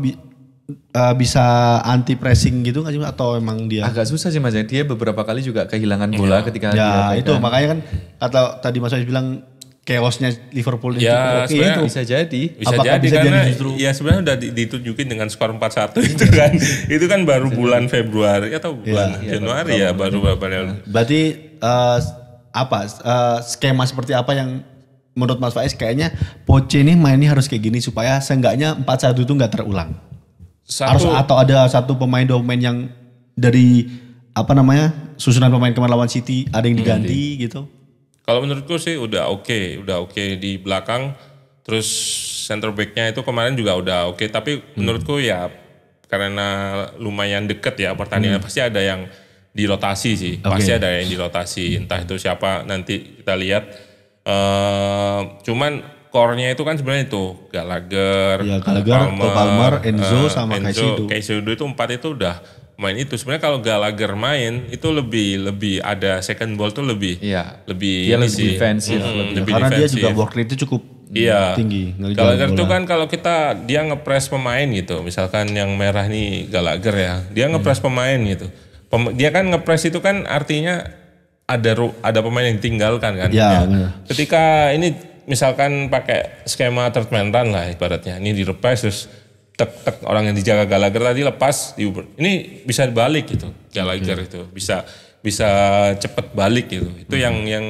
uh, bisa anti pressing gitu nggak sih atau emang dia agak susah sih mas ya dia beberapa kali juga kehilangan iya. bola yeah. ketika ya dia itu makanya kan kata tadi mas Ais bilang chaosnya Liverpool ya, itu, itu bisa jadi bisa Apakah jadi bisa karena jadi ya sebenarnya udah ditunjukin dengan skor 4-1 itu kan itu kan baru bulan Februari atau iya, bulan iya, ya, Januari ya, ya baru beberapa nah, ya. berarti uh, apa uh, skema seperti apa yang menurut Mas Faiz kayaknya Poce ini mainnya harus kayak gini supaya seenggaknya 4-1 itu nggak terulang satu, harus atau ada satu pemain dua pemain yang dari apa namanya susunan pemain kemarin lawan City ada yang hmm, diganti hmm, gitu. Kalau menurutku sih udah oke, okay, udah oke okay. di belakang. Terus center backnya itu kemarin juga udah oke, okay. tapi hmm. menurutku ya karena lumayan deket ya pertandingan hmm. pasti ada yang dirotasi sih, okay. pasti ada yang dirotasi. Entah itu siapa nanti kita lihat. Uh, cuman core-nya itu kan sebenarnya itu Gallagher, ya, Gallagher, Palmer, Palmer Enzo uh, sama Enzo, Kaisido. Kaisido itu empat itu udah main itu. Sebenarnya kalau Gallagher main itu lebih lebih ada second ball tuh lebih ya. lebih dia lebih sih. defensive mm, lebih. lebih karena defensive. dia juga work rate cukup iya. tinggi. Gallagher tuh kan kalau kita dia ngepres pemain gitu. Misalkan yang merah nih Gallagher ya. Dia ngepres hmm. Iya. pemain gitu. Pem, dia kan ngepres itu kan artinya ada ada pemain yang tinggalkan kan. Iya. Ya. Ketika ini misalkan pakai skema treatmentan lah ibaratnya. Ini direpes terus tek-tek orang yang dijaga Gallagher tadi lepas di Uber. Ini bisa balik gitu Gallagher hmm. itu. Bisa bisa cepet balik gitu. Itu hmm. yang yang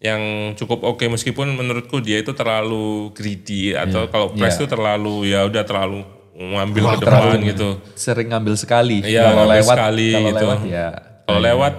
yang cukup oke okay, meskipun menurutku dia itu terlalu greedy atau yeah. kalau press yeah. itu terlalu ya udah terlalu ngambil oh, ke depan gitu. Sering ngambil sekali. Iya, kalau lewat sekali kalau gitu. Lewat, ya. Kalau iya. lewat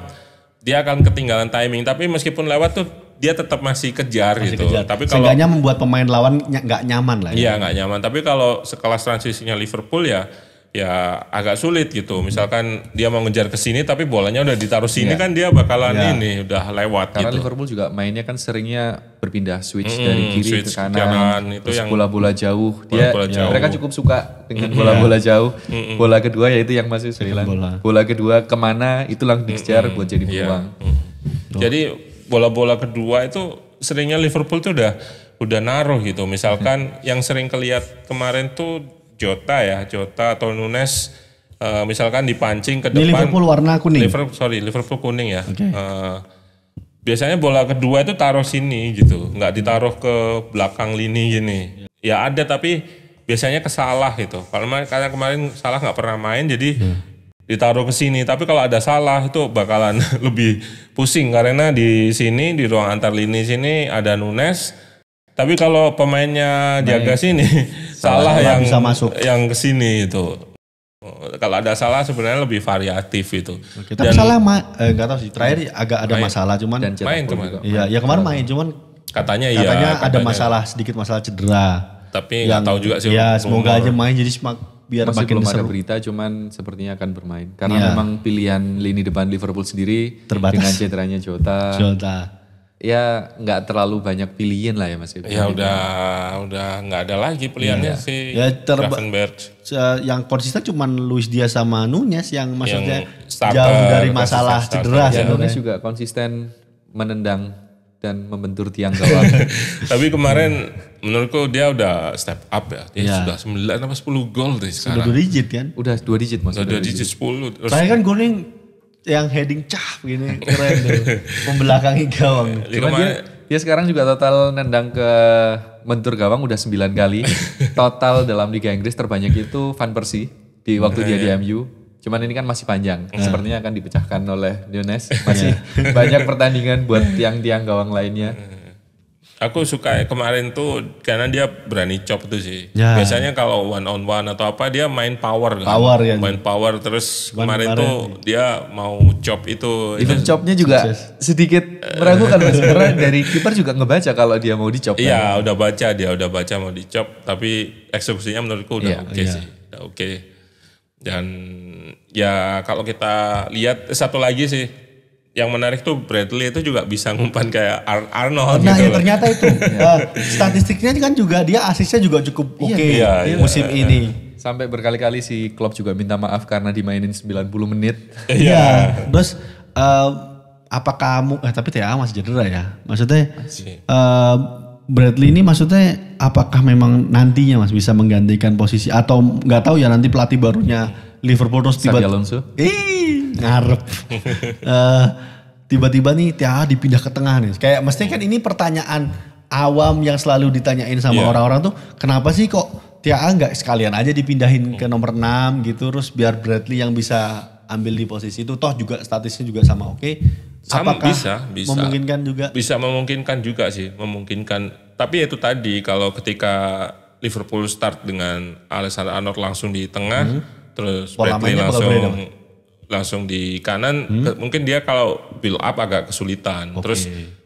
dia akan ketinggalan timing tapi meskipun lewat tuh dia tetap masih kejar masih gitu. Kejar. Tapi kalau Seenggaknya membuat pemain lawan nggak nyaman lah. Ya. Iya nggak nyaman. Tapi kalau sekelas transisinya Liverpool ya ya agak sulit gitu. Hmm. Misalkan dia mau ngejar ke sini tapi bolanya udah ditaruh sini yeah. kan dia bakalan yeah. ini udah lewat Karena gitu. Liverpool juga mainnya kan seringnya berpindah switch mm, dari kiri switch ke kanan, kanan itu yang bola-bola jauh. Dia bola ya, jauh. mereka cukup suka dengan hmm, bola-bola iya. jauh. Mm, bola kedua yaitu yang masih sering Bola. bola kedua kemana itu langsung dikejar hmm, buat jadi iya. peluang. Yeah. Oh. Jadi bola-bola kedua itu seringnya Liverpool tuh udah udah naruh gitu. Misalkan hmm. yang sering keliat kemarin tuh Jota ya, Jota atau Nunes uh, misalkan dipancing ke depan. Ini Liverpool warna kuning. Liverpool sorry, Liverpool kuning ya. Okay. Uh, eh, biasanya bola kedua itu taruh sini gitu, nggak ditaruh ke belakang lini gini. Ya ada tapi biasanya kesalah gitu. Karena karena kemarin salah nggak pernah main jadi hmm ditaruh ke sini. Tapi kalau ada salah itu bakalan lebih pusing karena di sini di ruang antar lini sini ada Nunes. Tapi kalau pemainnya jaga Baik. sini salah, salah yang bisa masuk. yang ke sini itu. Kalau ada salah sebenarnya lebih variatif itu. kita tapi salah ma eh, gak tahu sih terakhir agak ada main, masalah cuman dan main kemarin. Iya, ya kemarin main cuman katanya, iya. Katanya ada katanya. masalah sedikit masalah cedera. Tapi nggak tahu juga sih. Ya semoga aja main jadi semak biar Masih makin belum diseru. ada berita cuman sepertinya akan bermain karena ya. memang pilihan lini depan Liverpool sendiri terbatas dengan cederanya Jota. Jota. Ya nggak terlalu banyak pilihan lah ya Mas. Ya, ya udah udah nggak ada lagi pilihannya ya. si ya, Gravenberg. Ya, yang konsisten cuman Luis Diaz sama Nunes yang maksudnya yang starter, jauh dari masalah starter, cedera. Ya, Nunes juga konsisten menendang dan membentur tiang gawang. Tapi kemarin hmm. menurutku dia udah step up ya. Dia ya. sudah 9 apa 10 gol deh sekarang. Sudah 2 digit kan? Udah 2 digit maksudnya. Sudah 2 digit 10. Saya kan golnya yang, yang heading cah gini keren tuh. Membelakangi gawang. Iya, Cuma dia, dia sekarang juga total nendang ke mentur gawang udah 9 kali. total dalam Liga Inggris terbanyak itu Van Persie di waktu nah, dia ya. di MU Cuman ini kan masih panjang. Hmm. Sepertinya akan dipecahkan oleh Lioness. Masih iya. banyak pertandingan buat tiang-tiang gawang lainnya. Hmm. Aku suka ya, kemarin tuh karena dia berani chop tuh sih. Ya. Biasanya kalau one on one atau apa dia main power. Kan. Power kan? ya. Main power terus kemarin, kemarin tuh tuh dia mau chop itu. Even ya. chopnya juga sedikit eh. meragukan mas. Karena dari kiper juga ngebaca kalau dia mau dicop. Iya kan? udah baca dia udah baca mau dicop tapi eksekusinya menurutku udah ya, oke okay ya. sih. Udah oke. Okay. Dan ya kalau kita lihat satu lagi sih yang menarik tuh Bradley itu juga bisa ngumpan kayak Ar Arnold nah, gitu. ya ternyata itu. uh, statistiknya kan juga dia asisnya juga cukup iya, oke okay iya, iya, musim iya, ini. Sampai berkali-kali si Klopp juga minta maaf karena dimainin 90 menit. Iya. yeah. Terus uh, eh, apa kamu eh tapi TA masih cedera ya? Maksudnya Sih. Uh, eh, Bradley ini maksudnya apakah memang nantinya Mas bisa menggantikan posisi atau nggak tahu ya nanti pelatih barunya Liverpool terus tiba Alonso. ngarep. tiba eh, tiba-tiba nih Tia dipindah ke tengah nih. Kayak mestinya kan ini pertanyaan awam yang selalu ditanyain sama iya. orang-orang tuh kenapa sih kok Tia nggak sekalian aja dipindahin ke nomor 6 gitu terus biar Bradley yang bisa ambil di posisi itu toh juga statisnya juga sama oke. Okay sama Apakah bisa, bisa. Memungkinkan juga. Bisa memungkinkan juga sih, memungkinkan. Tapi itu tadi kalau ketika Liverpool start dengan Alexander Arnold langsung di tengah, hmm. terus Bradley langsung langsung di kanan, hmm. mungkin dia kalau build up agak kesulitan. Okay. Terus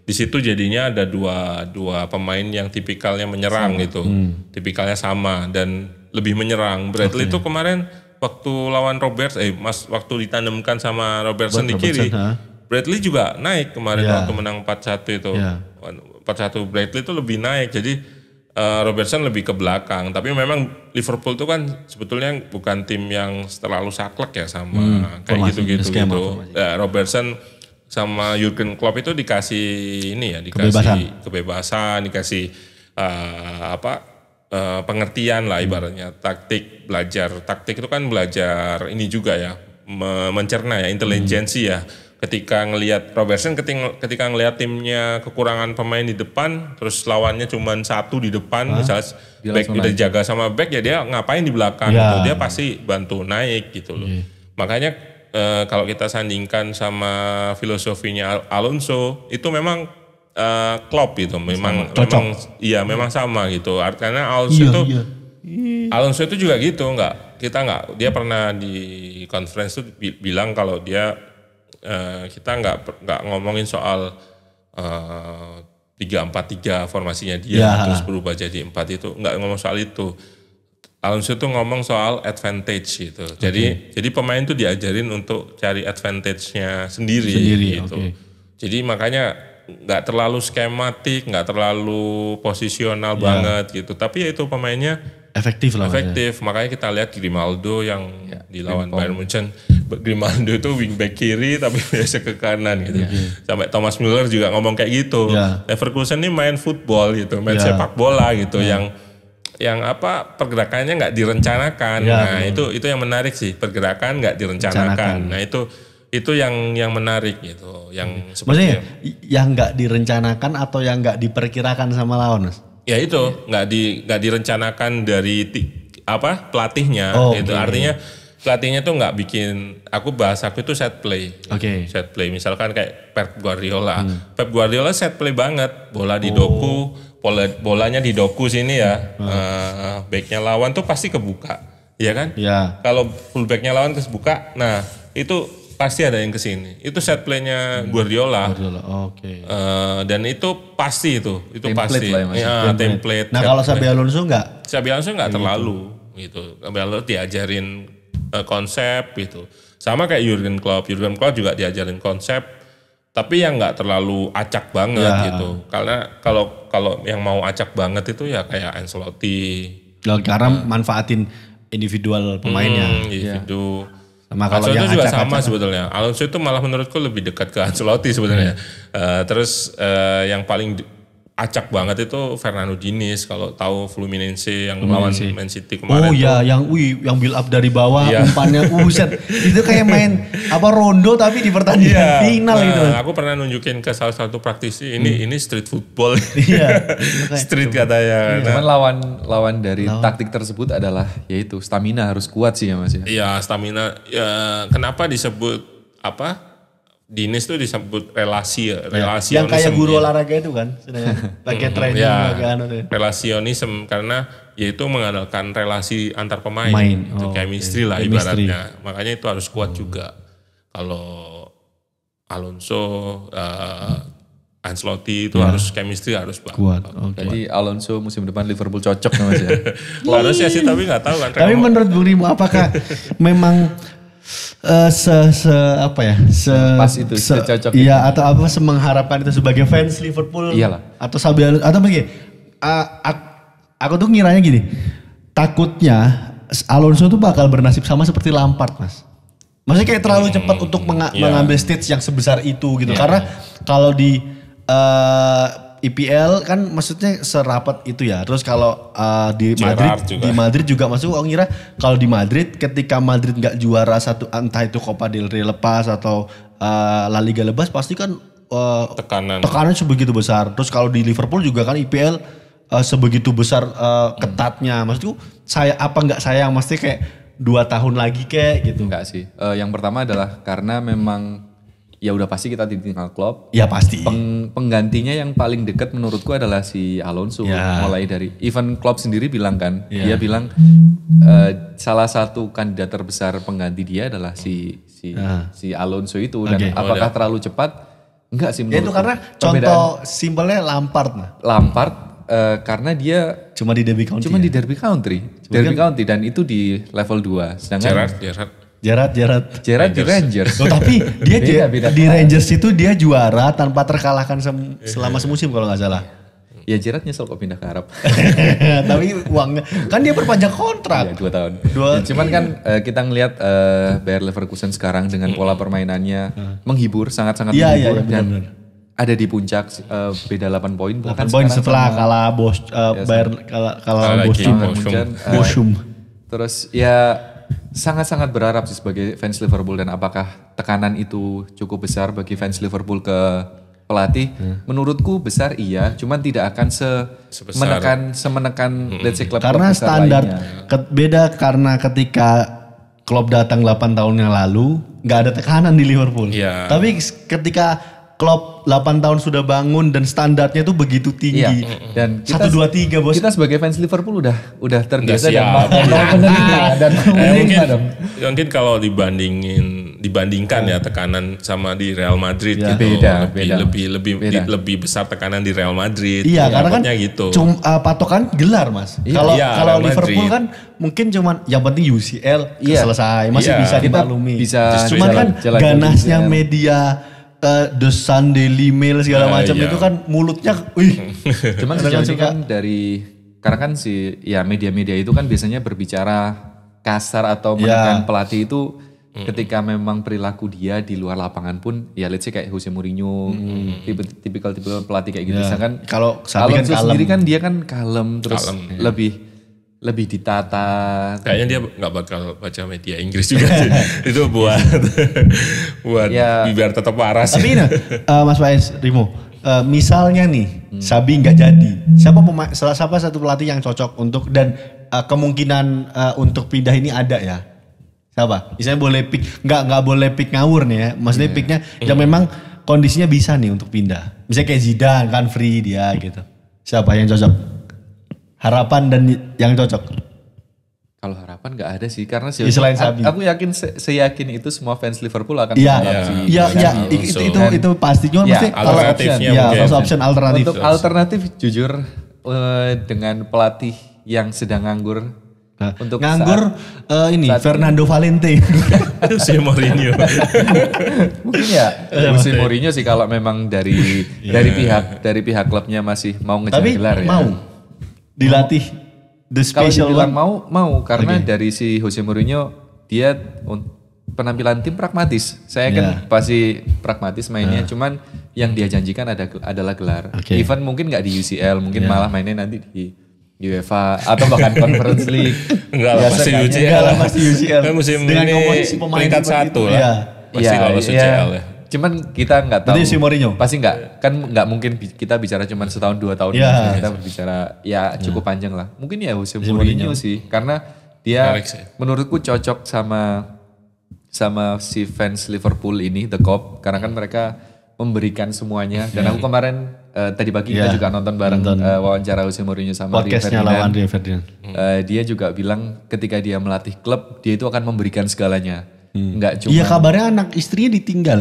di situ jadinya ada dua dua pemain yang tipikalnya menyerang sama. gitu. Hmm. Tipikalnya sama dan lebih menyerang. Bradley okay. itu kemarin waktu lawan Roberts eh Mas waktu ditandemkan sama Robertson Buat di kiri. Robertson, Bradley juga naik kemarin yeah. waktu menang 4-1 itu. Yeah. Iya. 4-1 Bradley itu lebih naik. Jadi uh, Robertson lebih ke belakang. Tapi memang Liverpool itu kan sebetulnya bukan tim yang terlalu saklek ya sama hmm, kayak gitu-gitu gitu. gitu. Ya, Robertson sama Jurgen Klopp itu dikasih ini ya, dikasih kebebasan, kebebasan dikasih uh, apa uh, pengertian lah hmm. ibaratnya taktik belajar taktik itu kan belajar ini juga ya mencerna ya intelijensi hmm. ya ketika ngelihat Robertson ketika ngelihat timnya kekurangan pemain di depan terus lawannya cuma satu di depan Hah? misalnya dia back udah jaga sama back ya dia ngapain di belakang ya. gitu dia pasti bantu naik gitu loh yeah. makanya e, kalau kita sandingkan sama filosofinya Alonso itu memang e, eh, Klopp gitu memang Cocok. memang iya memang sama gitu karena Alonso iya, itu iya. Alonso itu juga gitu nggak kita nggak dia pernah di conference tuh bilang kalau dia uh, kita nggak nggak ngomongin soal eh, tiga empat tiga formasinya dia yeah. terus berubah jadi empat itu nggak ngomong soal itu Alonso itu ngomong soal advantage gitu okay. jadi jadi pemain itu diajarin untuk cari advantage-nya sendiri, sendiri gitu okay. jadi makanya nggak terlalu skematik, nggak terlalu posisional yeah. banget gitu. Tapi ya itu pemainnya efektif lah. Efektif. Ya. Makanya kita lihat Grimaldo yang yeah. dilawan Bayern Munchen, Grimaldo itu wingback kiri tapi biasa ke kanan gitu. Yeah. Sampai Thomas Müller juga ngomong kayak gitu. Yeah. Leverkusen ini main football gitu, main yeah. sepak bola gitu yeah. yang yang apa pergerakannya nggak direncanakan. Yeah, nah, yeah. itu itu yang menarik sih, pergerakan nggak direncanakan. Rencanakan. Nah, itu itu yang yang menarik gitu yang sebenarnya maksudnya yang nggak direncanakan atau yang nggak diperkirakan sama lawan mas ya itu nggak di nggak direncanakan dari apa pelatihnya oh, itu okay. artinya pelatihnya tuh nggak bikin aku bahas aku itu set play okay. set play misalkan kayak Pep Guardiola hmm. Pep Guardiola set play banget bola di oh. doku bola bolanya di doku sini ya hmm. uh, backnya lawan tuh pasti kebuka ya kan ya yeah. kalau fullbacknya lawan kebuka nah itu pasti ada yang kesini. Itu set playnya hmm. Guardiola. Guardiola, oke. Okay. Uh, eh, dan itu pasti itu, itu template pasti. Lah ya, ya template. template. Nah kalau Sabi Alonso enggak? Sabi Alonso enggak gitu. terlalu gitu. Sabi Alonso diajarin uh, konsep gitu. Sama kayak Jurgen Klopp, Jurgen Klopp juga diajarin konsep, tapi yang nggak terlalu acak banget ya. gitu. Karena kalau kalau yang mau acak banget itu ya kayak Ancelotti. Loh, nah, karena nah. manfaatin individual pemainnya. Hmm, ya. individu. Ya. Sama kalau Ancelotti yang juga acak, sama kan. sebetulnya. Alonso itu malah menurutku lebih dekat ke Ancelotti sebetulnya. Hmm. Uh, terus uh, yang paling acak banget itu Fernando Diniz kalau tahu Fluminense yang hmm. lawan Man City oh, kemarin. Oh iya, yang wih yang build up dari bawah iya. umpannya buset. Uh, itu kayak main apa rondo tapi di pertandingan iya. final nah, itu. Aku pernah nunjukin ke salah satu praktisi ini hmm. ini street football. iya. street katanya. Iya. Nah. Cuman lawan lawan dari lawan. taktik tersebut adalah yaitu stamina harus kuat sih ya Mas ya. Iya, stamina ya, kenapa disebut apa? dinis tuh disebut relasi ya, iya. relasi yang kayak guru olahraga itu kan pakai training iya. kan, ya, relasionism karena yaitu mengandalkan relasi antar pemain Main. Oh, itu chemistry okay. Iya. lah chemistry. ibaratnya makanya itu harus kuat hmm. juga kalau Alonso uh, Ancelotti itu ya. harus chemistry harus kuat. Oh, kuat. Okay. Jadi Alonso musim depan Liverpool cocok namanya. ya. Harusnya sih tapi nggak tahu kan. Tapi menurut Bung Rimo apakah memang uh, se se apa ya se pas itu se, cocok iya itu. atau apa semengharapkan itu sebagai fans Liverpool iyalah atau sambil atau begini uh, aku, tuh ngiranya gini takutnya Alonso tuh bakal bernasib sama seperti Lampard mas maksudnya kayak terlalu hmm, cepat untuk meng yeah. mengambil stage yang sebesar itu gitu yeah. karena kalau di uh, IPL kan maksudnya serapat itu ya. Terus kalau uh, di Gerard Madrid juga. di Madrid juga masuk aku ngira kalau di Madrid ketika Madrid nggak juara satu entah itu Copa del Rey lepas atau uh, La Liga lepas pasti kan uh, tekanan tekanan sebegitu besar. Terus kalau di Liverpool juga kan IPL uh, sebegitu besar uh, hmm. ketatnya. Maksudku saya apa nggak sayang mesti kayak dua tahun lagi kayak gitu. Enggak sih. Uh, yang pertama adalah karena memang ya udah pasti kita ditinggal klub. Ya pasti. Peng, penggantinya yang paling dekat menurutku adalah si Alonso. Ya. Mulai dari even klub sendiri bilang kan, ya. dia bilang uh, salah satu kandidat terbesar pengganti dia adalah si si ya. si Alonso itu dan okay. apakah oh, ya. terlalu cepat? Enggak sih ya, menurutku. Ya itu karena contoh simpelnya Lampard nah. Lampard Uh, karena dia cuma di Derby County. Cuma ya? di Derby County. Derby kan? County dan itu di level 2. Sedangkan Gerard, Gerard Jarat, Jarat, Jarat di Rangers. Oh, tapi dia beda, iya, beda. di Rangers itu dia juara tanpa terkalahkan sem selama semusim kalau nggak salah. Ya Gerard nyesel kok pindah ke Arab. Tapi uangnya kan dia perpanjang kontrak. Iya, dua tahun. Dua. Ya, cuman kan uh, kita ngelihat uh, eh, Bayer Leverkusen sekarang dengan pola permainannya menghibur, sangat-sangat ya, menghibur ya, ya, dan bener. ada di puncak uh, beda 8 poin. 8 poin setelah sama, kalah Bos uh, ya, Bayer kalah kalah, kalah Boschum. Boschum. Uh, Terus ya sangat-sangat berharap sih sebagai fans Liverpool dan apakah tekanan itu cukup besar bagi fans Liverpool ke pelatih? Hmm. Menurutku besar iya, cuman tidak akan se Sebesar. menekan semenekan hmm. let's say klub Karena klub standar ke, beda karena ketika klub datang 8 tahun yang lalu nggak ada tekanan di Liverpool. Yeah. Tapi ketika klub 8 tahun sudah bangun dan standarnya itu begitu tinggi. Iya. Dan satu dua tiga Bos. Kita sebagai fans Liverpool udah udah terbiasa dan iya. menerima dan eh, mungkin, mungkin kalau dibandingin dibandingkan ya tekanan sama di Real Madrid ya. gitu beda, lebih, beda. lebih lebih beda. Di, lebih besar tekanan di Real Madrid. Iya, ya, karena kan gitu. Cum, uh, patokan gelar, Mas. Iya. Kalau iya, kalau Liverpool kan mungkin cuman yang penting UCL iya. selesai, masih iya. bisa dimaklumi. Bisa cuman kan jalan ganasnya media ke The Sun Daily Mail segala ah, macam iya. itu kan mulutnya wih. Cuman sejauh kan dari karena kan si ya media-media itu kan biasanya berbicara kasar atau ya. menekan yeah. pelatih itu ketika memang perilaku dia di luar lapangan pun ya let's say kayak Jose Mourinho mm. tipe tipikal tipikal pelatih kayak gitu yeah. kan kalau kan sendiri kan dia kan kalem terus kalem, iya. lebih lebih ditata. Kayaknya dia nggak bakal baca media Inggris juga itu buat buat ya. biar tetap waras. Tapi ini, uh, Mas Faiz, Rimo, uh, misalnya nih hmm. Sabi nggak jadi, siapa salah siapa satu pelatih yang cocok untuk dan uh, kemungkinan uh, untuk pindah ini ada ya? Siapa? Misalnya boleh pick, nggak nggak boleh pick ngawur nih ya. Maksudnya yeah. picknya hmm. yang memang kondisinya bisa nih untuk pindah. Misalnya kayak Zidane kan free dia gitu. Siapa yang cocok? harapan dan yang cocok? Kalau harapan nggak ada sih karena sih. Selain Sabi. Aku yakin se seyakin itu semua fans Liverpool akan Iya, iya, iya. iya itu itu itu pasti cuma ya, mesti kalau option. Iya, kalau option alternatif. Untuk alternatif jujur eh, dengan pelatih yang sedang nganggur Nah, untuk nganggur saat, uh, ini Fernando ini. Valente. si Mourinho. Mungkin ya si Mourinho sih kalau memang dari yeah. dari pihak dari pihak klubnya masih mau ngejar gelar ya. Mau dilatih the special one mau mau karena okay. dari si Jose Mourinho dia penampilan tim pragmatis. Saya yeah. kan ya. pasti pragmatis mainnya, Uh. cuman yang dia janjikan ada adalah gelar. Okay. Even mungkin nggak di UCL, mungkin yeah. malah mainnya nanti di UEFA atau bahkan Conference League. Enggak kan? lah, pasti UCL. Enggak lah, pasti UCL. Dengan ini peringkat satu lah. Iya. Pasti iya, lolos iya. UCL ya. Cuman kita nggak tahu. si Mourinho? Pasti nggak. Iya. Kan nggak mungkin kita bicara cuman setahun dua tahun. Yeah. Kita bicara ya iya. cukup yeah. panjang lah. Mungkin ya Jose Mourinho, Mourinho sih. Karena dia menurutku cocok sama sama si fans Liverpool ini The Cop karena kan mereka memberikan semuanya dan aku iya. kemarin uh, tadi pagi yeah. kita juga nonton bareng nonton. Uh, wawancara Jose Mourinho sama podcastnya lawan Ferdinand. Uh, dia juga bilang ketika dia melatih klub dia itu akan memberikan segalanya Hmm. cuma. Iya kabarnya anak istrinya ditinggal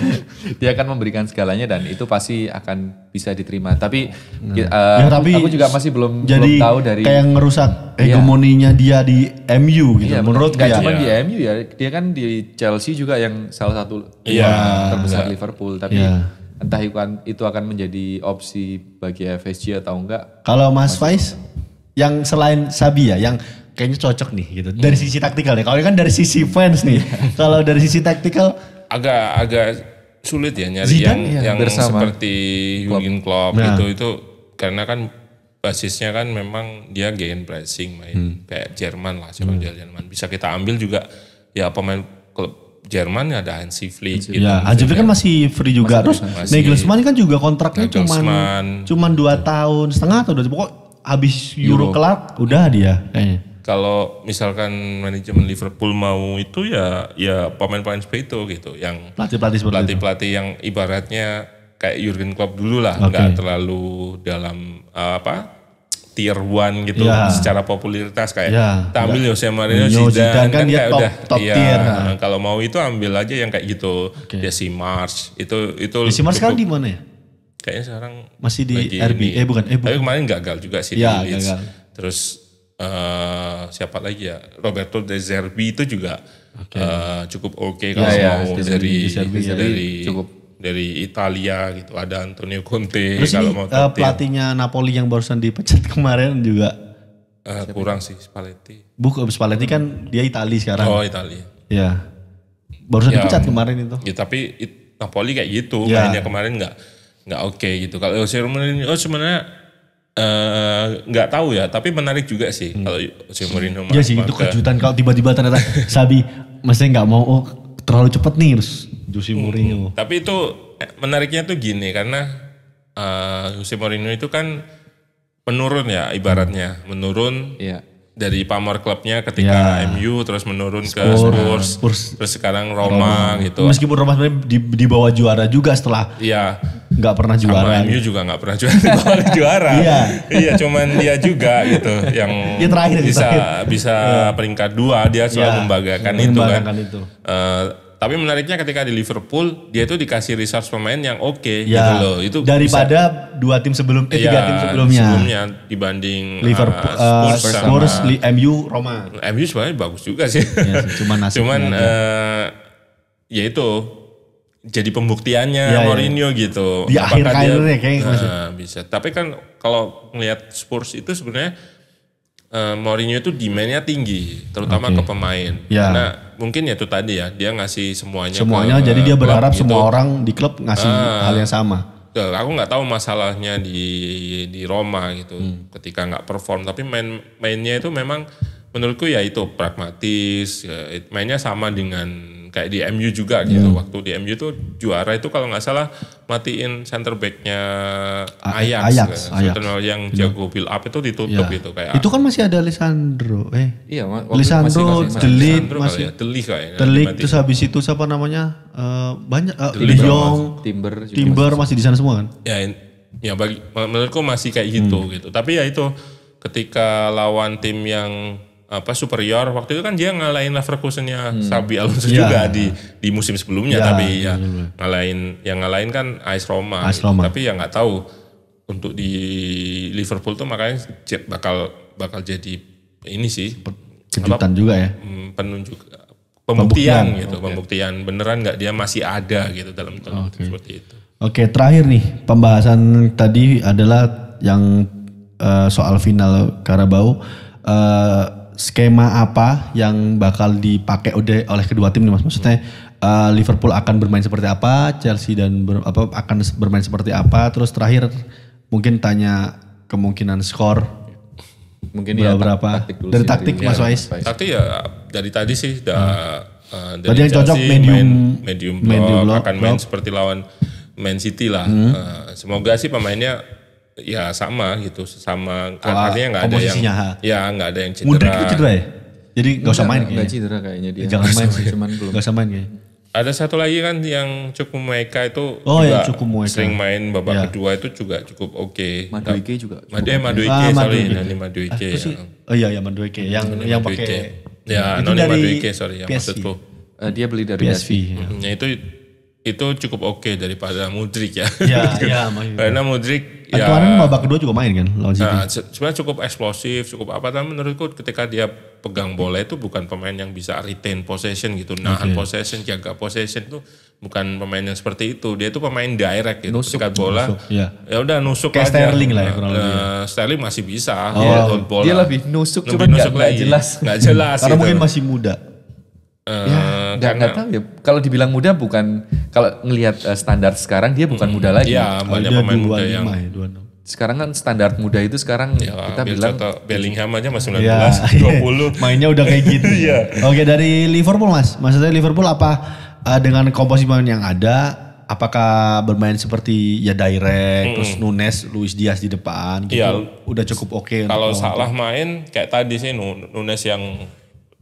dia akan memberikan segalanya dan itu pasti akan bisa diterima. Tapi, hmm. uh, ya, tapi aku juga masih belum jadi belum tahu dari kayak ngerusak iya. hegemoninya iya. dia di MU gitu. Iya, menurut gak cuma iya. di MU ya, dia kan di Chelsea juga yang salah satu iya. terbesar iya. Liverpool. Tapi iya. entah itu kan- itu akan menjadi opsi bagi FSG atau enggak. Kalau Mas Faiz yang selain Sabi ya, yang kayaknya cocok nih gitu. Iya. Dari sisi taktikal ya. Kalau kan dari sisi fans nih. Kalau dari sisi taktikal agak agak sulit ya nyari Zidane yang ya, yang bersama. seperti Jurgen Klopp nah. itu itu karena kan basisnya kan memang dia gain pressing main hmm. kayak Jerman lah sepak hmm. Jerman bisa kita ambil juga ya pemain klub Jerman ya, ada Hansi Flick gitu. Ya, Hansi Flick kan masih free juga. Masih, Terus Nagelsmann kan juga kontraknya cuma cuma 2 tahun setengah atau udah pokok habis Euro, Euro kelar udah dia kayaknya kalau misalkan manajemen Liverpool mau itu ya ya pemain-pemain seperti itu gitu yang pelatih-pelatih pelatih-pelatih yang ibaratnya kayak Jurgen Klopp dulu lah okay. terlalu dalam uh, apa tier one gitu yeah. secara popularitas kayak yeah. kita ambil Jose Mourinho Zidane, Zidane kan, kan kayak top, udah top ya, tier nah. kalau mau itu ambil aja yang kayak gitu okay. Jesse March itu itu Jesse March sekarang di mana ya kayaknya sekarang masih di RB ini. eh bukan eh bukan tapi kemarin gagal juga sih ya, di Leeds. gagal. terus uh, siapa lagi ya Roberto De Zerbi itu juga okay. uh, eh, cukup oke okay iya, kalau ya, mau ya, dari dari, dari cukup dari Italia gitu ada Antonio Conte Terus kalau ini, mau uh, pelatihnya Napoli yang barusan dipecat kemarin juga uh, kurang sih Spalletti bukan Spalletti kan dia Italia sekarang oh Italia ya barusan ya, dipecat mm. kemarin itu ya tapi it, Napoli kayak gitu ya. mainnya kemarin nggak nggak oke okay gitu kalau oh sebenarnya Eh, nggak uh, tahu ya, tapi menarik juga sih hmm. kalau Jose Mourinho. ya sih, itu kejutan kalau tiba-tiba ternyata Sabi maksudnya nggak mau oh terlalu cepat nih terus Jose hmm. Mourinho. Hmm, tapi itu eh, menariknya tuh gini karena uh, Jose Mourinho itu kan menurun ya ibaratnya, hmm. menurun ya. dari pamor klubnya ketika ya. MU terus menurun ke Spurs, Spurs, terus sekarang Roma, Roma. gitu. Meskipun Roma di, di bawah juara juga setelah. ya nggak pernah juara. Sama MU gitu. juga nggak pernah juara, juara. Iya. iya, cuman dia juga gitu yang ya, terakhir, bisa terakhir. bisa ya. peringkat dua dia selalu ya, membanggakan itu kan. Itu. Uh, tapi menariknya ketika di Liverpool dia itu dikasih resource pemain yang oke okay, ya, gitu loh. Itu daripada bisa, dua tim sebelum eh, ya, tiga iya, tim sebelumnya. Sebelumnya dibanding eh, Liverpool, uh, eh, Spurs, uh, Spurs sama, MU, Roma. MU sebenarnya bagus juga sih. Ya, cuman cuman uh, ya itu jadi pembuktiannya ya, Mourinho ya. gitu. Di Apakah akhir karirnya kayaknya nah, bisa. Tapi kan kalau ngelihat Spurs itu sebenarnya uh, Mourinho itu demandnya tinggi, terutama okay. ke pemain. Ya. Karena mungkin ya itu tadi ya, dia ngasih semuanya. Semuanya, ke, jadi dia berharap gitu. semua orang di klub ngasih uh, hal yang sama. aku nggak tahu masalahnya di di Roma gitu, hmm. ketika nggak perform. Tapi main mainnya itu memang menurutku ya itu pragmatis, ya, mainnya sama dengan kayak di MU juga gitu yeah. Hmm. waktu di MU tuh juara itu kalau nggak salah matiin center backnya Ajax, Ajax, eh, Ajax. yang jago build up itu ditutup yeah. itu kayak itu kan masih ada Lisandro eh iya Lisandro Delik masih Delik kayak ya, Delik terus habis itu siapa namanya uh, banyak uh, De Jong Timber Timber masih di sana semua kan ya ya bagi menurutku masih kayak gitu hmm. gitu tapi ya itu ketika lawan tim yang apa superior waktu itu kan dia ngalahin Leverkusennya hmm. Sabi Alonso yeah. juga di di musim sebelumnya yeah. tapi iya, ya iya, iya. ngalahin yang ngalahin kan AS Roma, AS gitu. Roma. tapi ya nggak tahu untuk di Liverpool tuh makanya bakal bakal jadi ini sih kejutan apa, juga ya hmm, penunjuk pembuktian, pembuktian gitu okay. pembuktian beneran nggak dia masih ada gitu dalam dalam okay. seperti itu oke okay, terakhir nih pembahasan tadi adalah yang uh, soal final Karabau uh, eh, skema apa yang bakal dipakai oleh kedua tim nih Mas? Maksudnya uh, Liverpool akan bermain seperti apa, Chelsea dan ber, apa akan bermain seperti apa? Terus terakhir mungkin tanya kemungkinan skor mungkin berapa, ya berapa taktik dari taktik Mas ya, Wais. Taktik ya dari tadi sih da, hmm. uh, dari Tadi yang cocok medium main, medium, block, block, akan main block. seperti lawan Man City lah. Hmm. Uh, semoga sih pemainnya ya sama gitu sama oh, artinya nggak ada yang ha. ya nggak ada yang cedera. Mudrik itu cedera ya? Jadi nggak usah main kayaknya. cedera kayaknya dia. Jangan main sih. Cuman belum. nggak usah main kayaknya. Ada satu lagi kan yang cukup mereka itu oh, juga ya, cukup mereka. sering main babak ya. kedua itu juga cukup oke. Okay. Maduike juga. Madu eh, Maduike ah, sorry Nani Maduike. Ah, ya. Oh iya ya Maduike yang Nani yang pakai. Ya Nani Maduike sorry ya maksudku. Uh, dia beli dari PSV. Ya. Hmm, ya itu itu cukup oke okay daripada Mudrik ya. Iya, iya. Karena Mudrik kan ya. Kemarin babak kedua juga main kan lawan City. Nah, sebenarnya cukup eksplosif, cukup apa tapi menurutku ketika dia pegang bola itu bukan pemain yang bisa retain possession gitu, nahan okay. possession, jaga possession itu bukan pemain yang seperti itu. Dia itu pemain direct gitu, nusuk, ketika bola. Nusuk, ya. ya udah nusuk Kayak aja. Sterling lah ya eh, kurang lebih. Uh, Sterling masih bisa oh, Dia lebih nusuk lebih cuman nusuk gak, gak jelas. Gak jelas. Karena gitu. mungkin masih muda. Uh, ya, eh, nggak nggak tahu ya. Kalau dibilang muda bukan kalau ngelihat uh, standar sekarang dia bukan hmm. muda lagi. Iya, oh, banyak pemain muda yang ya, sekarang kan standar muda itu sekarang ya, kita bilang contoh, Bellingham aja masih 19, ya, 20. Mainnya udah kayak gitu. ya. Oke, dari Liverpool Mas. Maksudnya Liverpool apa eh, dengan komposisi pemain yang ada apakah bermain seperti ya direct mm -mm. terus Nunes, Luis Diaz di depan gitu. Ya, udah cukup oke. Okay kalau salah main kayak tadi sih Nunes yang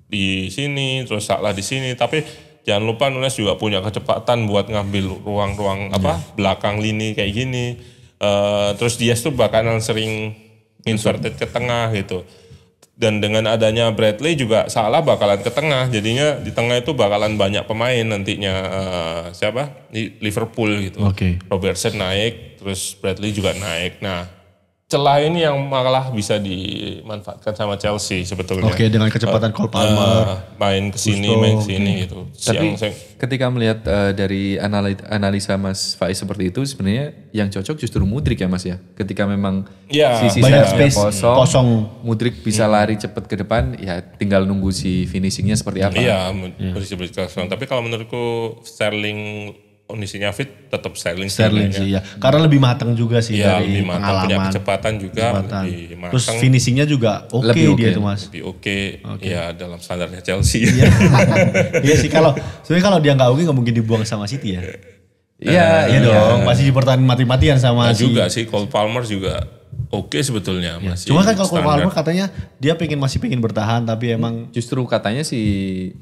di sini, terus salah di sini. Tapi jangan lupa Nunes juga punya kecepatan buat ngambil ruang-ruang iya. apa yeah. belakang lini kayak gini. Uh, terus dia tuh bakalan sering inverted ke tengah gitu. Dan dengan adanya Bradley juga salah bakalan ke tengah. Jadinya di tengah itu bakalan banyak pemain nantinya uh, siapa? Di Liverpool gitu. Okay. Robertson naik, terus Bradley juga naik. Nah, celah ini yang malah bisa dimanfaatkan sama Chelsea sebetulnya. Oke, dengan kecepatan Cole eh, Palmer, uh, main ke sini, main ke sini okay. gitu. Tapi Siang, ketika melihat uh, dari analisa Mas Faiz seperti itu sebenarnya yang cocok justru Mudrik ya Mas ya. Ketika memang ya, sisi banyak space kosong, kosong, Mudrik bisa hmm. lari cepat ke depan, ya tinggal nunggu si finishingnya seperti apa. Iya, hmm. posisi kosong. Tapi kalau menurutku Sterling kondisinya fit tetap Sterling Sterling sih ya. Karena lebih matang juga sih ya, dari lebih matang, pengalaman. Punya kecepatan juga kecepatan. lebih matang. Terus finishingnya juga oke okay okay. dia tuh Mas. Lebih oke okay. okay. ya dalam standarnya Chelsea. Iya. iya sih kalau sebenarnya kalau dia nggak oke nggak mungkin dibuang sama City ya. Iya, uh, iya dong. Pasti pertahanan mati-matian sama nah, si... juga sih Cole Palmer juga oke sebetulnya ya. masih. Cuma kan kalau Cole Palmer katanya dia pengen masih pengen bertahan tapi emang justru katanya si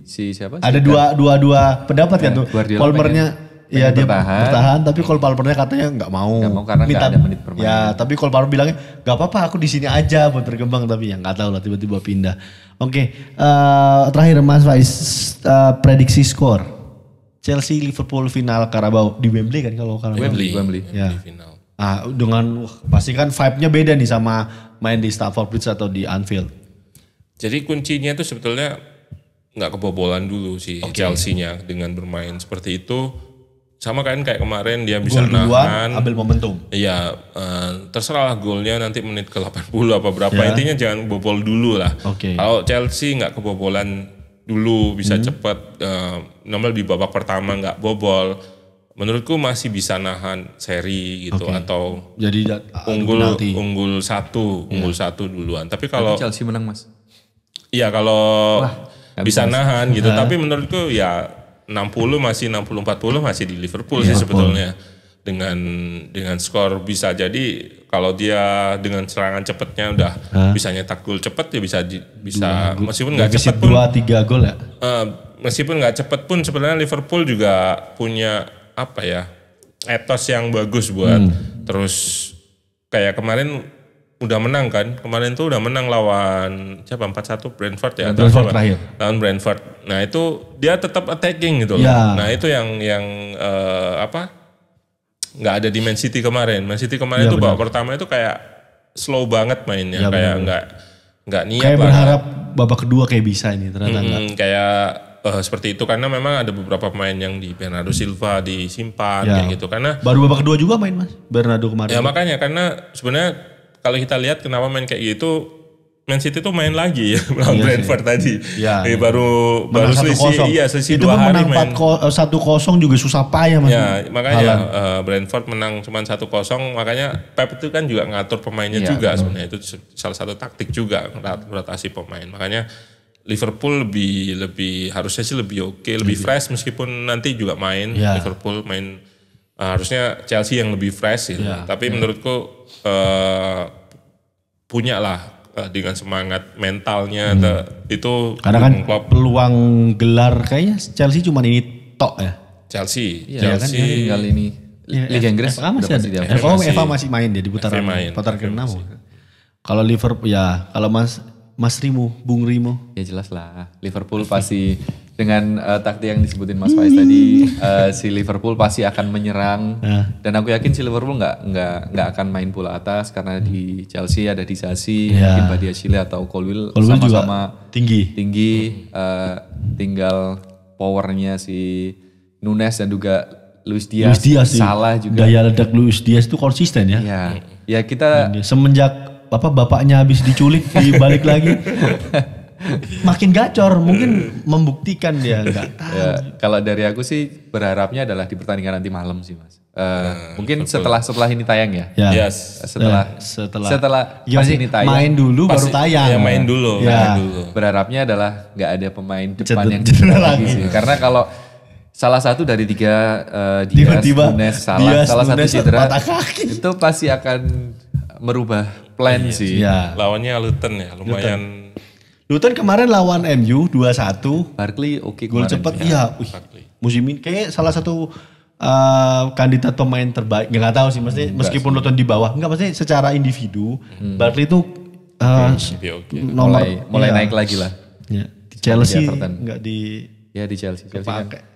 si siapa? Ada si dua dua dua pendapat ya, kan iya, tuh. Palmernya Iya dia bertahan. bertahan tapi kalau Palmernya katanya nggak mau. Gak mau karena Minta, gak ada menit permainan. Ya tapi kalau Palmer bilangnya nggak apa-apa aku di sini aja buat berkembang tapi yang nggak tahu lah tiba-tiba pindah. Oke okay, uh, eh, terakhir Mas Faiz uh, prediksi skor Chelsea Liverpool final Karabau di Wembley kan kalau Karabau. Wembley. Wembley. Ya. Wembley final. Ah, dengan wah, pasti kan vibe-nya beda nih sama main di Stamford Bridge atau di Anfield. Jadi kuncinya itu sebetulnya nggak kebobolan dulu sih okay. Chelsea-nya dengan bermain seperti itu sama kan kayak kemarin dia bisa Goal nahan ambil momentum iya uh, eh, terserah golnya nanti menit ke 80 apa berapa yeah. intinya jangan bobol dulu lah okay. kalau Chelsea nggak kebobolan dulu bisa hmm. cepat uh, eh, nomor di babak pertama nggak bobol menurutku masih bisa nahan seri gitu okay. atau jadi unggul penalti. unggul satu yeah. unggul satu duluan tapi kalau tapi Chelsea menang mas iya kalau Wah, bisa nahan gitu tapi menurutku ya 60 masih 60 40 masih di Liverpool, sih iya. sebetulnya dengan dengan skor bisa jadi kalau dia dengan serangan cepatnya udah Hah? bisa nyetak gol cepat ya bisa bisa dua, meskipun nggak cepat pun 2 3 gol ya uh, meskipun enggak cepat pun sebenarnya Liverpool juga punya apa ya etos yang bagus buat hmm. terus kayak kemarin udah menang kan kemarin tuh udah menang lawan siapa empat satu Brentford ya Brentford terakhir lawan Brentford nah itu dia tetap attacking gitu ya. nah itu yang yang uh, apa nggak ada di Man City kemarin Man City kemarin ya, tuh babak pertama itu kayak slow banget mainnya ya, kayak nggak nggak niat kayak berharap babak kedua kayak bisa ini ternyata hmm, kayak uh, seperti itu karena memang ada beberapa pemain yang di Bernardo Silva disimpan ya. kayak gitu karena baru babak kedua juga main mas Bernardo kemarin ya makanya karena sebenarnya kalau kita lihat kenapa main kayak gitu Man City tuh main lagi ya melawan iya Brentford sih. tadi. Iya. Ya, baru menang baru selisih iya selisih Itu dua hari menang eh, satu kosong juga susah payah mas. Ya, makanya uh, Brentford menang cuma satu kosong makanya Pep itu kan juga ngatur pemainnya ya, juga sebenarnya itu salah satu taktik juga rotasi pemain. Makanya Liverpool lebih lebih harusnya sih lebih oke, okay, lebih, fresh meskipun nanti juga main iya. Liverpool main uh, harusnya Chelsea yang lebih fresh gitu. Tapi menurutku uh, punya lah dengan semangat mentalnya hmm. Atau, itu karena kan klub. peluang gelar kayaknya Chelsea cuma ini tok ya Chelsea iya, Chelsea kan, tinggal ini iya, Liga Inggris FA masih ada FA, FA masih main dia di putaran main, putar ke keenam kalau Liverpool ya kalau Mas Mas Rimu Bung Rimu ya jelas lah Liverpool pasti dengan uh, taktik yang disebutin Mas Faiz tadi uh, si Liverpool pasti akan menyerang nah. dan aku yakin si Liverpool nggak nggak nggak akan main bola atas karena di Chelsea ada di Sasi yeah. mungkin Badia Chile atau Colwill sama-sama tinggi tinggi uh, tinggal powernya si Nunes dan juga Luis Diaz, Luis Diaz salah juga daya ledak Luis Diaz itu konsisten ya iya. ya, ya kita semenjak apa bapaknya habis diculik dibalik lagi makin gacor mungkin eh. membuktikan dia nggak tahu. Ya, kalau dari aku sih berharapnya adalah di pertandingan nanti malam sih mas. Uh, mungkin betul. setelah setelah ini tayang ya. ya. Yes. Setelah ya, setelah setelah iya pas ini tayang. Main dulu pas, baru tayang. Ya main dulu. Ya. Main dulu. Berharapnya adalah nggak ada pemain depan yang cedera lagi sih. Karena kalau salah satu dari tiga uh, Dias, Tiba -tiba, Nunes, salah Dias, salah Nunes, satu cedera itu pasti akan merubah plan iya, sih. Ya. Lawannya Luton ya, lumayan Luton Luton kan kemarin lawan MU 2-1. Barkley oke okay Gol cepat ya. iya. wih, musim ini kayak salah satu uh, kandidat pemain terbaik. Gak, gak tahu sih mesti hmm, meskipun Luton di bawah. Enggak pasti secara individu hmm. Barkley itu uh, eh, okay, okay. nomor mulai, mulai ya, naik lagi lah. Ya. Di Chelsea enggak di Ya di Chelsea. Chelsea kan.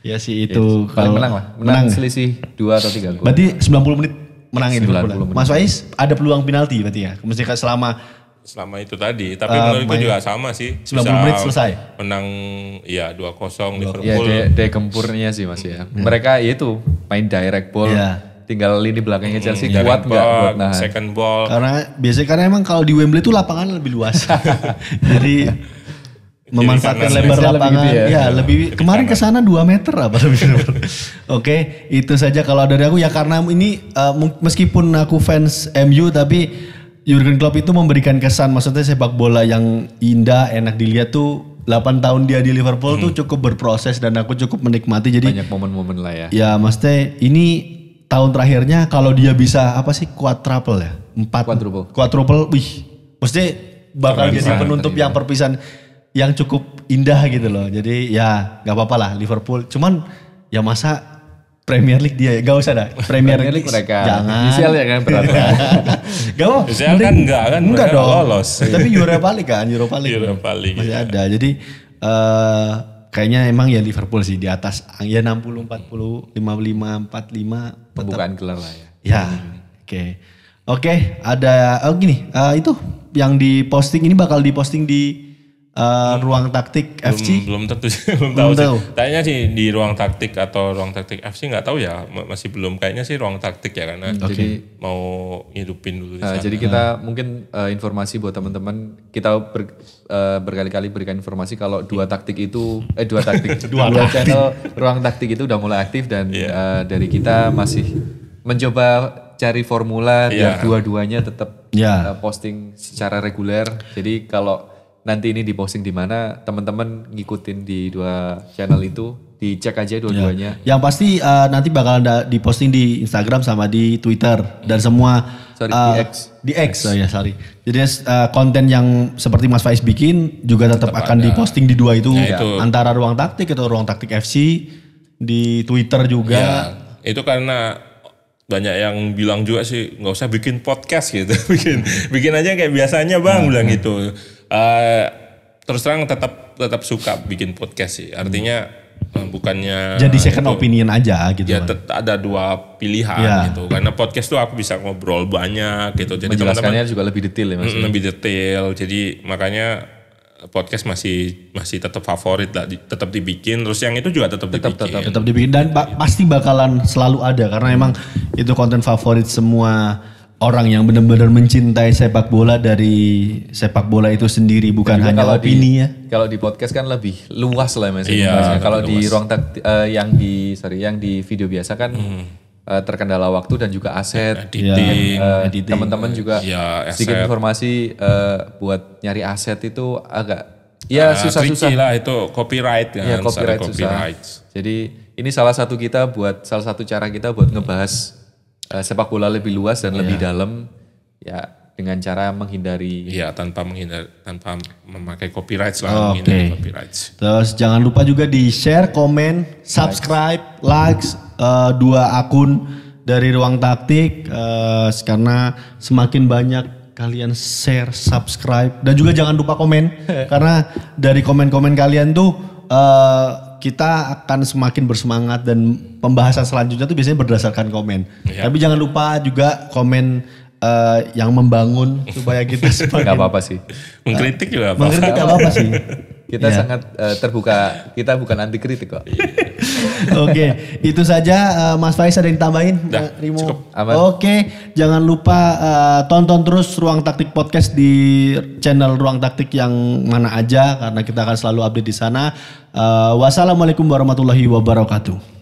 Iya ya sih itu ya, kalau menang lah. Menang, menang selisih 2 atau 3 gol. Berarti 90 menit menangin 90 menit. Mas Wais ada peluang penalti berarti ya. Mesti selama selama itu tadi. Tapi uh, menurutku juga sama sih. 90 Bisa menit selesai. Menang ya 2-0 Liverpool. Ya, de, de kempurnya sih Mas ya. Hmm. Mereka itu main direct ball. Yeah. Tinggal lini belakangnya Chelsea hmm, kuat nggak buat nahan. Second ball. Karena biasanya karena emang kalau di Wembley itu lapangan lebih luas. Jadi iya. memanfaatkan lebar lapangan. gitu ya, ya, ya lebih, lebih kemarin ke sana 2 meter apa lebih. Oke, okay, itu saja kalau dari aku ya karena ini uh, meskipun aku fans MU tapi Jurgen Klopp itu memberikan kesan maksudnya sepak bola yang indah, enak dilihat tuh 8 tahun dia di Liverpool hmm. tuh cukup berproses dan aku cukup menikmati jadi banyak momen-momen lah ya. Ya, maksudnya ini tahun terakhirnya kalau dia bisa apa sih quadruple ya? Empat quadruple. Quadruple, wih. Maksudnya bakal jadi penutup yang perpisahan yang cukup indah gitu loh. Jadi ya nggak apa-apa lah Liverpool. Cuman ya masa Premier League dia ya, gak usah dah. Premier, Premier League mereka. Jangan. Misal ya kan berat. gak mau. Misal kan enggak kan. Enggak dong. Lolos. Tapi Europa League kan, Europa League. Europa League. Masih ya. ada. Jadi uh, kayaknya emang ya Liverpool sih di atas ya 60 40 55 45 pembukaan gelar lah ya. Ya. Oke. Okay. Oke, okay, ada oh gini, uh, itu yang diposting ini bakal diposting di uh, ruang taktik belum, FC? Belum tentu, belum tahu. tahu. Tanya sih di ruang taktik atau ruang taktik FC nggak tahu ya, masih belum kayaknya sih ruang taktik ya karena hmm. jadi mau hidupin dulu. Di Uh, jadi kita hmm. mungkin uh, informasi buat teman-teman kita ber, uh, berkali-kali berikan informasi kalau dua taktik itu eh dua taktik dua, dua channel ruang taktik itu udah mulai aktif dan yeah. Iya. uh, dari kita masih mencoba cari formula yeah. dua-duanya tetap yeah. Iya. posting secara reguler. Jadi kalau nanti ini di posting di mana teman-teman ngikutin di dua channel itu dicek aja dua-duanya. Ya. Yang pasti uh, nanti bakal ada di posting di Instagram sama di Twitter dan iya. semua sorry, uh, di X. Di X, X. Oh, ya sorry. Jadi uh, konten yang seperti Mas Faiz bikin juga tetap, tetap akan ada. diposting di dua itu, ya, itu antara ruang taktik atau ruang taktik FC di Twitter juga. Ya, itu karena banyak yang bilang juga sih nggak usah bikin podcast gitu, bikin bikin aja kayak biasanya bang hmm. bilang nah. gitu uh, terus terang tetap tetap suka bikin podcast sih. Artinya eh, bukannya jadi second itu, opinion aja gitu. Ya tet- ada dua pilihan ya. gitu. Karena podcast tuh aku bisa ngobrol banyak gitu. Jadi teman-teman juga lebih detail ya, ya Lebih detail. Jadi makanya podcast masih masih tetap favorit lah, tetap dibikin. Terus yang itu juga tetap, tetap dibikin. Tetap, tetap dibikin dan ba pasti bakalan selalu ada karena hmm. emang itu konten favorit semua orang yang benar-benar mencintai sepak bola dari sepak bola itu sendiri bukan hanya kalau opini di, ya. Kalau di podcast kan lebih luas lah mas. Ya, iya, ya. kalau di ruang tak, uh, yang di sorry yang di video biasa kan hmm. Eh, terkendala waktu dan juga aset. Editing, uh, teman-teman juga ya, sedikit informasi uh, buat nyari aset itu agak ya ah, susah-susah uh, lah itu copyright kan. Ya, copyright, copyright susah. Jadi ini salah satu kita buat salah satu cara kita buat ngebahas uh, sepak bola lebih luas dan yeah. lebih iya. dalam ya dengan cara menghindari Iya, tanpa menghindar tanpa memakai copyright lah oh, menghindari copyright. Terus jangan lupa juga di share, komen, subscribe, likes, likes uh, dua akun dari ruang taktik uh, karena semakin banyak kalian share, subscribe dan juga jangan lupa komen karena dari komen-komen kalian tuh uh, kita akan semakin bersemangat dan pembahasan selanjutnya itu biasanya berdasarkan komen. Ya. Tapi jangan lupa juga komen uh, yang membangun supaya kita semakin. Gak apa-apa sih. Mengkritik juga apa-apa. Mengkritik gak apa-apa sih. Kita yeah. sangat uh, terbuka. Kita bukan anti kritik kok. Oke, okay. itu saja uh, Mas Faiz ada yang tambahin? Eh, Rimo. Oke, okay. jangan lupa uh, tonton terus Ruang Taktik Podcast di channel Ruang Taktik yang mana aja karena kita akan selalu update di sana. Uh, wassalamualaikum warahmatullahi wabarakatuh.